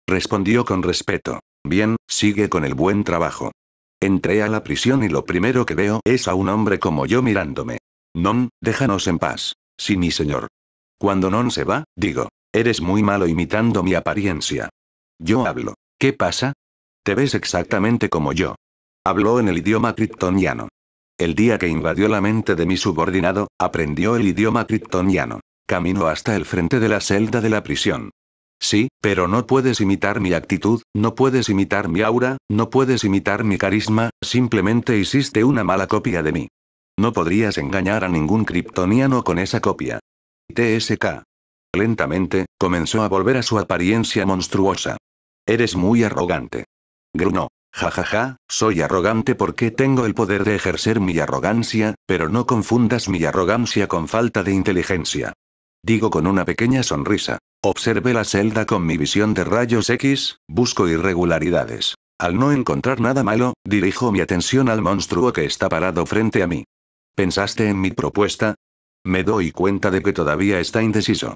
Respondió con respeto. Bien, sigue con el buen trabajo. Entré a la prisión y lo primero que veo es a un hombre como yo mirándome. Non, déjanos en paz. Sí, mi señor. Cuando Non se va, digo, eres muy malo imitando mi apariencia. Yo hablo. ¿Qué pasa? Te ves exactamente como yo. Habló en el idioma kryptoniano. El día que invadió la mente de mi subordinado, aprendió el idioma kryptoniano. Caminó hasta el frente de la celda de la prisión. Sí, pero no puedes imitar mi actitud, no puedes imitar mi aura, no puedes imitar mi carisma, simplemente hiciste una mala copia de mí. No podrías engañar a ningún kryptoniano con esa copia. TSK. Lentamente, comenzó a volver a su apariencia monstruosa. Eres muy arrogante. Grunó. Jajaja, ja, ja, soy arrogante porque tengo el poder de ejercer mi arrogancia, pero no confundas mi arrogancia con falta de inteligencia. Digo con una pequeña sonrisa. Observé la celda con mi visión de rayos X, busco irregularidades. Al no encontrar nada malo, dirijo mi atención al monstruo que está parado frente a mí. ¿Pensaste en mi propuesta? Me doy cuenta de que todavía está indeciso.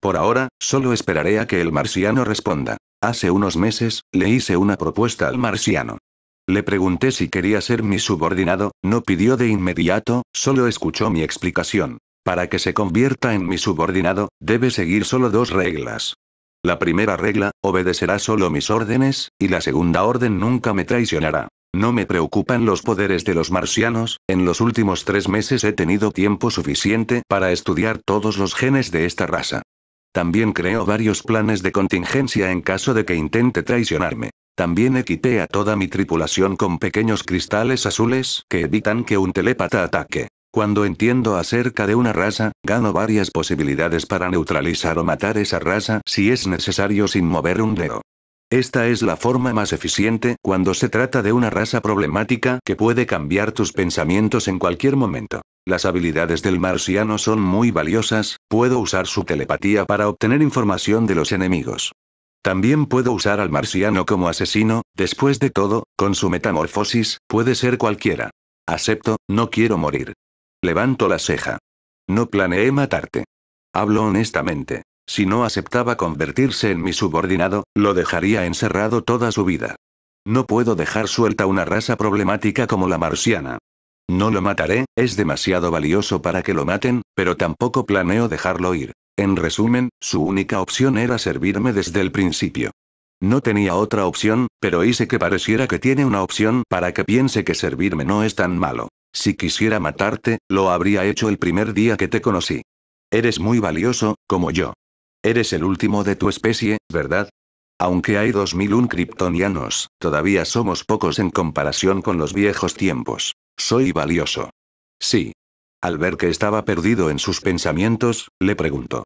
Por ahora, solo esperaré a que el marciano responda. Hace unos meses, le hice una propuesta al marciano. Le pregunté si quería ser mi subordinado, no pidió de inmediato, solo escuchó mi explicación. Para que se convierta en mi subordinado, debe seguir solo dos reglas. La primera regla, obedecerá solo mis órdenes, y la segunda orden nunca me traicionará. No me preocupan los poderes de los marcianos, en los últimos tres meses he tenido tiempo suficiente para estudiar todos los genes de esta raza. También creo varios planes de contingencia en caso de que intente traicionarme. También equité a toda mi tripulación con pequeños cristales azules que evitan que un telépata ataque. Cuando entiendo acerca de una raza, gano varias posibilidades para neutralizar o matar esa raza si es necesario sin mover un dedo. Esta es la forma más eficiente cuando se trata de una raza problemática que puede cambiar tus pensamientos en cualquier momento. Las habilidades del marciano son muy valiosas, puedo usar su telepatía para obtener información de los enemigos. También puedo usar al marciano como asesino, después de todo, con su metamorfosis, puede ser cualquiera. Acepto, no quiero morir. Levanto la ceja. No planeé matarte. Hablo honestamente. Si no aceptaba convertirse en mi subordinado, lo dejaría encerrado toda su vida. No puedo dejar suelta una raza problemática como la marciana. No lo mataré, es demasiado valioso para que lo maten, pero tampoco planeo dejarlo ir. En resumen, su única opción era servirme desde el principio. No tenía otra opción, pero hice que pareciera que tiene una opción para que piense que servirme no es tan malo. Si quisiera matarte, lo habría hecho el primer día que te conocí. Eres muy valioso, como yo. Eres el último de tu especie, ¿verdad? Aunque hay 2001 criptonianos todavía somos pocos en comparación con los viejos tiempos. Soy valioso. Sí. Al ver que estaba perdido en sus pensamientos, le preguntó.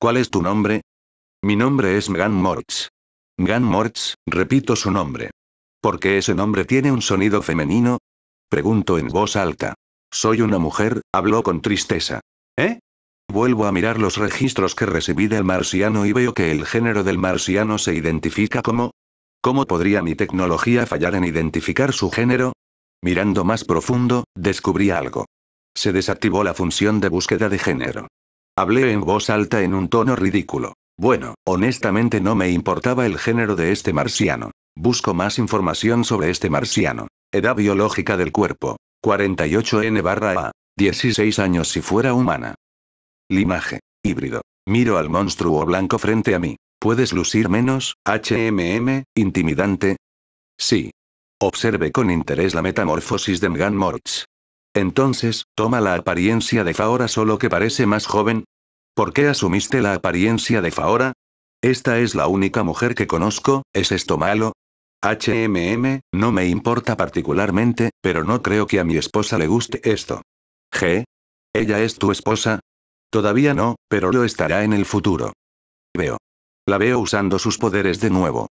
¿Cuál es tu nombre? Mi nombre es Megan Morts. Megan Morts, repito su nombre. ¿Por qué ese nombre tiene un sonido femenino? Pregunto en voz alta. Soy una mujer, habló con tristeza. ¿Eh? Vuelvo a mirar los registros que recibí del marciano y veo que el género del marciano se identifica como... ¿Cómo podría mi tecnología fallar en identificar su género? Mirando más profundo, descubrí algo. Se desactivó la función de búsqueda de género. Hablé en voz alta en un tono ridículo. Bueno, honestamente no me importaba el género de este marciano. Busco más información sobre este marciano. Edad biológica del cuerpo. 48N barra A. 16 años si fuera humana. Limaje. Híbrido. Miro al monstruo blanco frente a mí. ¿Puedes lucir menos, HMM, intimidante? Sí. Observe con interés la metamorfosis de Mgan Moritz. Entonces, toma la apariencia de Faora solo que parece más joven. ¿Por qué asumiste la apariencia de Faora? Esta es la única mujer que conozco, ¿es esto malo? HMM, no me importa particularmente, pero no creo que a mi esposa le guste esto. ¿G? ¿Ella es tu esposa? Todavía no, pero lo estará en el futuro. Veo. La veo usando sus poderes de nuevo.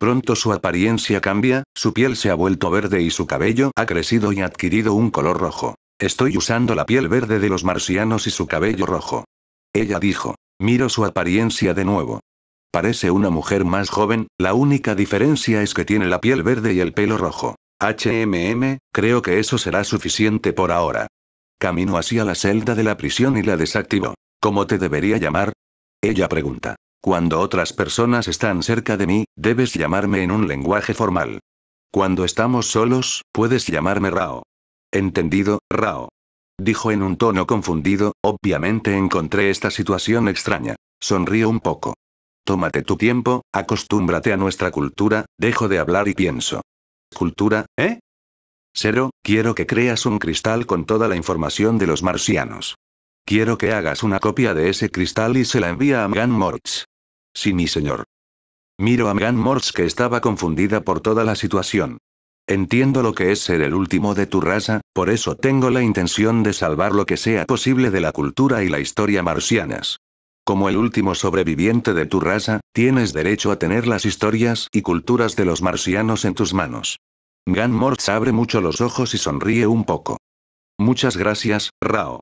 Pronto su apariencia cambia, su piel se ha vuelto verde y su cabello ha crecido y adquirido un color rojo. Estoy usando la piel verde de los marcianos y su cabello rojo. Ella dijo. Miro su apariencia de nuevo. Parece una mujer más joven, la única diferencia es que tiene la piel verde y el pelo rojo. HMM, creo que eso será suficiente por ahora. Camino hacia la celda de la prisión y la desactivó. ¿Cómo te debería llamar? Ella pregunta. Cuando otras personas están cerca de mí, debes llamarme en un lenguaje formal. Cuando estamos solos, puedes llamarme Rao. Entendido, Rao. Dijo en un tono confundido, obviamente encontré esta situación extraña. Sonrió un poco. Tómate tu tiempo, acostúmbrate a nuestra cultura, dejo de hablar y pienso. ¿Cultura, eh? Cero, quiero que creas un cristal con toda la información de los marcianos. Quiero que hagas una copia de ese cristal y se la envía a Megan Morts. Sí, mi señor. Miro a Megan Morts que estaba confundida por toda la situación. Entiendo lo que es ser el último de tu raza, por eso tengo la intención de salvar lo que sea posible de la cultura y la historia marcianas. Como el último sobreviviente de tu raza, tienes derecho a tener las historias y culturas de los marcianos en tus manos. Mors abre mucho los ojos y sonríe un poco. Muchas gracias, Rao.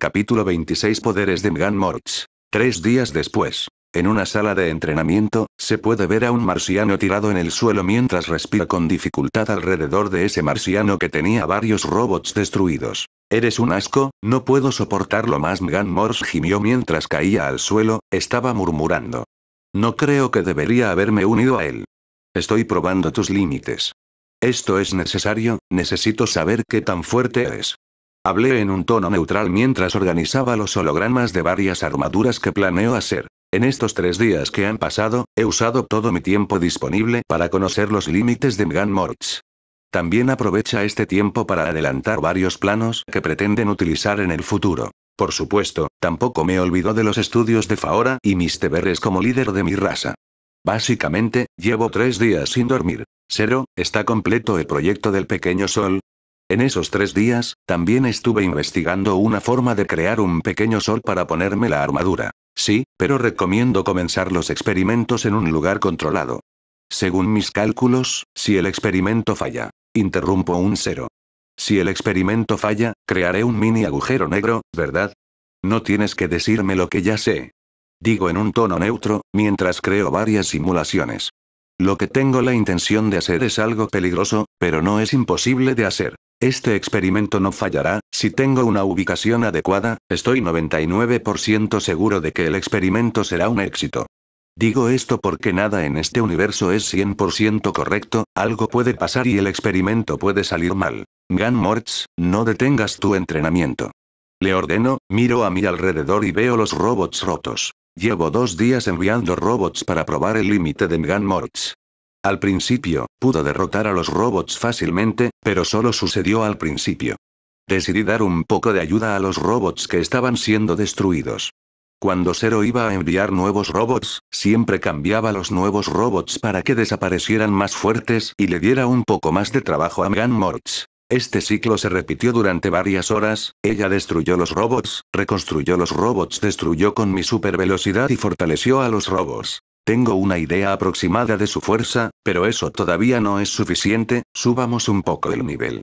Capítulo 26 Poderes de Mors Tres días después. En una sala de entrenamiento, se puede ver a un marciano tirado en el suelo mientras respira con dificultad alrededor de ese marciano que tenía varios robots destruidos. Eres un asco, no puedo soportarlo más. Mgan Mors gimió mientras caía al suelo, estaba murmurando. No creo que debería haberme unido a él. Estoy probando tus límites. Esto es necesario, necesito saber qué tan fuerte es. Hablé en un tono neutral mientras organizaba los hologramas de varias armaduras que planeo hacer. En estos tres días que han pasado, he usado todo mi tiempo disponible para conocer los límites de Megan Moritz. También aprovecha este tiempo para adelantar varios planos que pretenden utilizar en el futuro. Por supuesto, tampoco me olvidó de los estudios de Faora y mis deberes como líder de mi raza. Básicamente, llevo tres días sin dormir. Cero, ¿está completo el proyecto del pequeño sol? En esos tres días, también estuve investigando una forma de crear un pequeño sol para ponerme la armadura. Sí, pero recomiendo comenzar los experimentos en un lugar controlado. Según mis cálculos, si el experimento falla, interrumpo un cero. Si el experimento falla, crearé un mini agujero negro, ¿verdad? No tienes que decirme lo que ya sé. Digo en un tono neutro, mientras creo varias simulaciones. Lo que tengo la intención de hacer es algo peligroso, pero no es imposible de hacer. Este experimento no fallará, si tengo una ubicación adecuada, estoy 99% seguro de que el experimento será un éxito. Digo esto porque nada en este universo es 100% correcto, algo puede pasar y el experimento puede salir mal. Gan no detengas tu entrenamiento. Le ordeno, miro a mi alrededor y veo los robots rotos. Llevo dos días enviando robots para probar el límite de Megan Morts. Al principio, pudo derrotar a los robots fácilmente, pero solo sucedió al principio. Decidí dar un poco de ayuda a los robots que estaban siendo destruidos. Cuando Zero iba a enviar nuevos robots, siempre cambiaba los nuevos robots para que desaparecieran más fuertes y le diera un poco más de trabajo a Megan Morts. Este ciclo se repitió durante varias horas, ella destruyó los robots, reconstruyó los robots, destruyó con mi super velocidad y fortaleció a los robots. Tengo una idea aproximada de su fuerza, pero eso todavía no es suficiente, subamos un poco el nivel.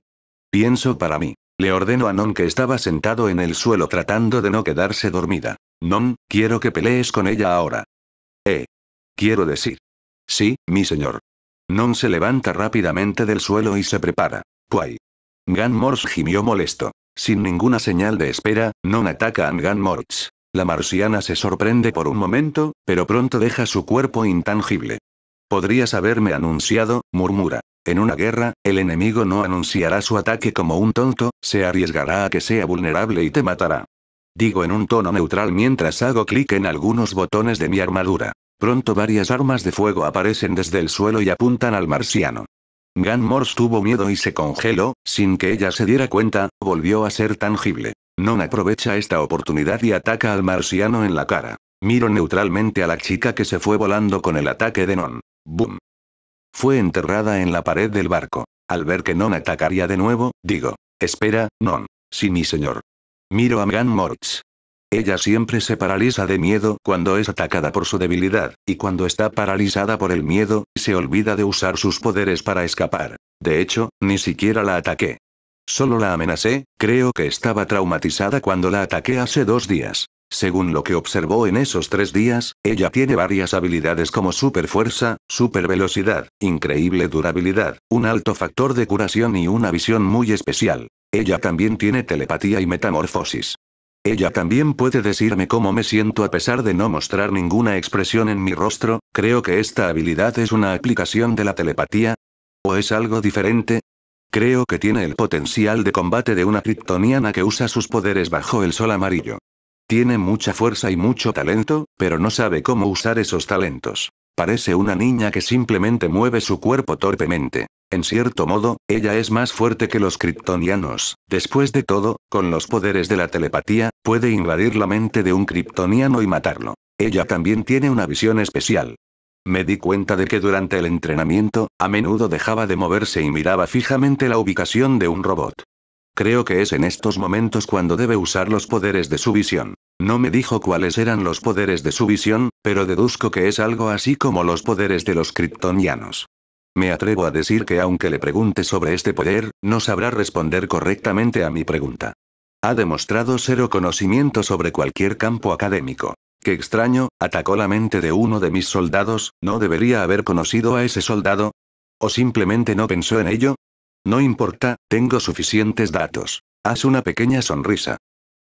Pienso para mí. Le ordeno a Non que estaba sentado en el suelo tratando de no quedarse dormida. Non, quiero que pelees con ella ahora. Eh. Quiero decir. Sí, mi señor. Non se levanta rápidamente del suelo y se prepara. Puay. Gan gimió molesto. Sin ninguna señal de espera, Non ataca a Gan La marciana se sorprende por un momento, pero pronto deja su cuerpo intangible. Podrías haberme anunciado, murmura. En una guerra, el enemigo no anunciará su ataque como un tonto, se arriesgará a que sea vulnerable y te matará. Digo en un tono neutral mientras hago clic en algunos botones de mi armadura. Pronto varias armas de fuego aparecen desde el suelo y apuntan al marciano. Gan Morse tuvo miedo y se congeló, sin que ella se diera cuenta, volvió a ser tangible. Non aprovecha esta oportunidad y ataca al marciano en la cara. Miro neutralmente a la chica que se fue volando con el ataque de Non. ¡Boom! Fue enterrada en la pared del barco. Al ver que Non atacaría de nuevo, digo. Espera, Non. Sí, mi señor. Miro a Gan Morse. Ella siempre se paraliza de miedo cuando es atacada por su debilidad, y cuando está paralizada por el miedo, se olvida de usar sus poderes para escapar. De hecho, ni siquiera la ataqué. Solo la amenacé, creo que estaba traumatizada cuando la ataqué hace dos días. Según lo que observó en esos tres días, ella tiene varias habilidades como super fuerza, super velocidad, increíble durabilidad, un alto factor de curación y una visión muy especial. Ella también tiene telepatía y metamorfosis. Ella también puede decirme cómo me siento a pesar de no mostrar ninguna expresión en mi rostro, creo que esta habilidad es una aplicación de la telepatía. ¿O es algo diferente? Creo que tiene el potencial de combate de una kryptoniana que usa sus poderes bajo el sol amarillo. Tiene mucha fuerza y mucho talento, pero no sabe cómo usar esos talentos. Parece una niña que simplemente mueve su cuerpo torpemente. En cierto modo, ella es más fuerte que los kryptonianos. Después de todo, con los poderes de la telepatía, puede invadir la mente de un kryptoniano y matarlo. Ella también tiene una visión especial. Me di cuenta de que durante el entrenamiento, a menudo dejaba de moverse y miraba fijamente la ubicación de un robot. Creo que es en estos momentos cuando debe usar los poderes de su visión. No me dijo cuáles eran los poderes de su visión, pero deduzco que es algo así como los poderes de los kryptonianos. Me atrevo a decir que aunque le pregunte sobre este poder, no sabrá responder correctamente a mi pregunta. Ha demostrado cero conocimiento sobre cualquier campo académico. Qué extraño, atacó la mente de uno de mis soldados, ¿no debería haber conocido a ese soldado? ¿O simplemente no pensó en ello? No importa, tengo suficientes datos. Haz una pequeña sonrisa.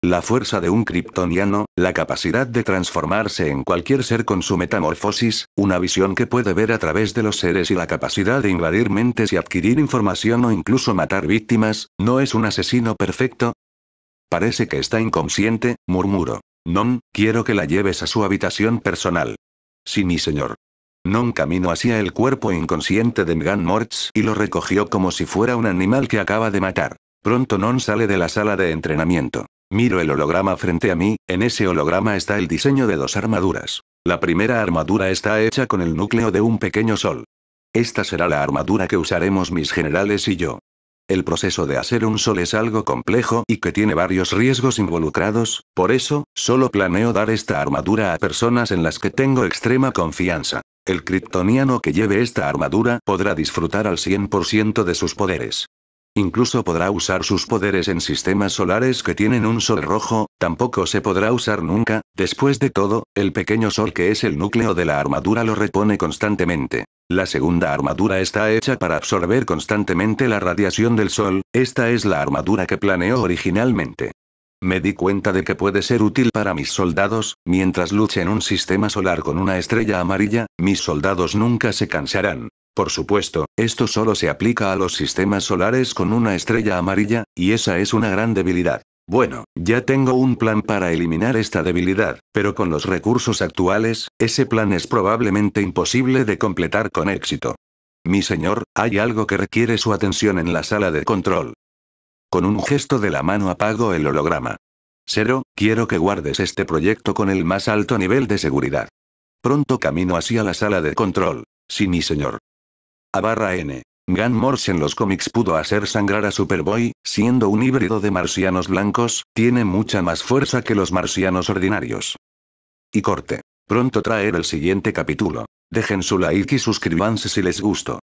La fuerza de un kryptoniano, la capacidad de transformarse en cualquier ser con su metamorfosis, una visión que puede ver a través de los seres y la capacidad de invadir mentes y adquirir información o incluso matar víctimas, ¿no es un asesino perfecto? Parece que está inconsciente, murmuró. Non, quiero que la lleves a su habitación personal. Sí, mi señor. Non caminó hacia el cuerpo inconsciente de Megan Mortz y lo recogió como si fuera un animal que acaba de matar. Pronto Non sale de la sala de entrenamiento. Miro el holograma frente a mí, en ese holograma está el diseño de dos armaduras. La primera armadura está hecha con el núcleo de un pequeño sol. Esta será la armadura que usaremos mis generales y yo. El proceso de hacer un sol es algo complejo y que tiene varios riesgos involucrados, por eso, solo planeo dar esta armadura a personas en las que tengo extrema confianza. El kryptoniano que lleve esta armadura podrá disfrutar al 100% de sus poderes. Incluso podrá usar sus poderes en sistemas solares que tienen un sol rojo, tampoco se podrá usar nunca, después de todo, el pequeño sol que es el núcleo de la armadura lo repone constantemente. La segunda armadura está hecha para absorber constantemente la radiación del sol, esta es la armadura que planeó originalmente. Me di cuenta de que puede ser útil para mis soldados, mientras en un sistema solar con una estrella amarilla, mis soldados nunca se cansarán. Por supuesto, esto solo se aplica a los sistemas solares con una estrella amarilla, y esa es una gran debilidad. Bueno, ya tengo un plan para eliminar esta debilidad, pero con los recursos actuales, ese plan es probablemente imposible de completar con éxito. Mi señor, hay algo que requiere su atención en la sala de control. Con un gesto de la mano apago el holograma. Cero, quiero que guardes este proyecto con el más alto nivel de seguridad. Pronto camino hacia la sala de control. Sí, mi señor. A barra N. Gan Morse en los cómics pudo hacer sangrar a Superboy, siendo un híbrido de marcianos blancos, tiene mucha más fuerza que los marcianos ordinarios. Y corte. Pronto traer el siguiente capítulo. Dejen su like y suscribanse si les gustó.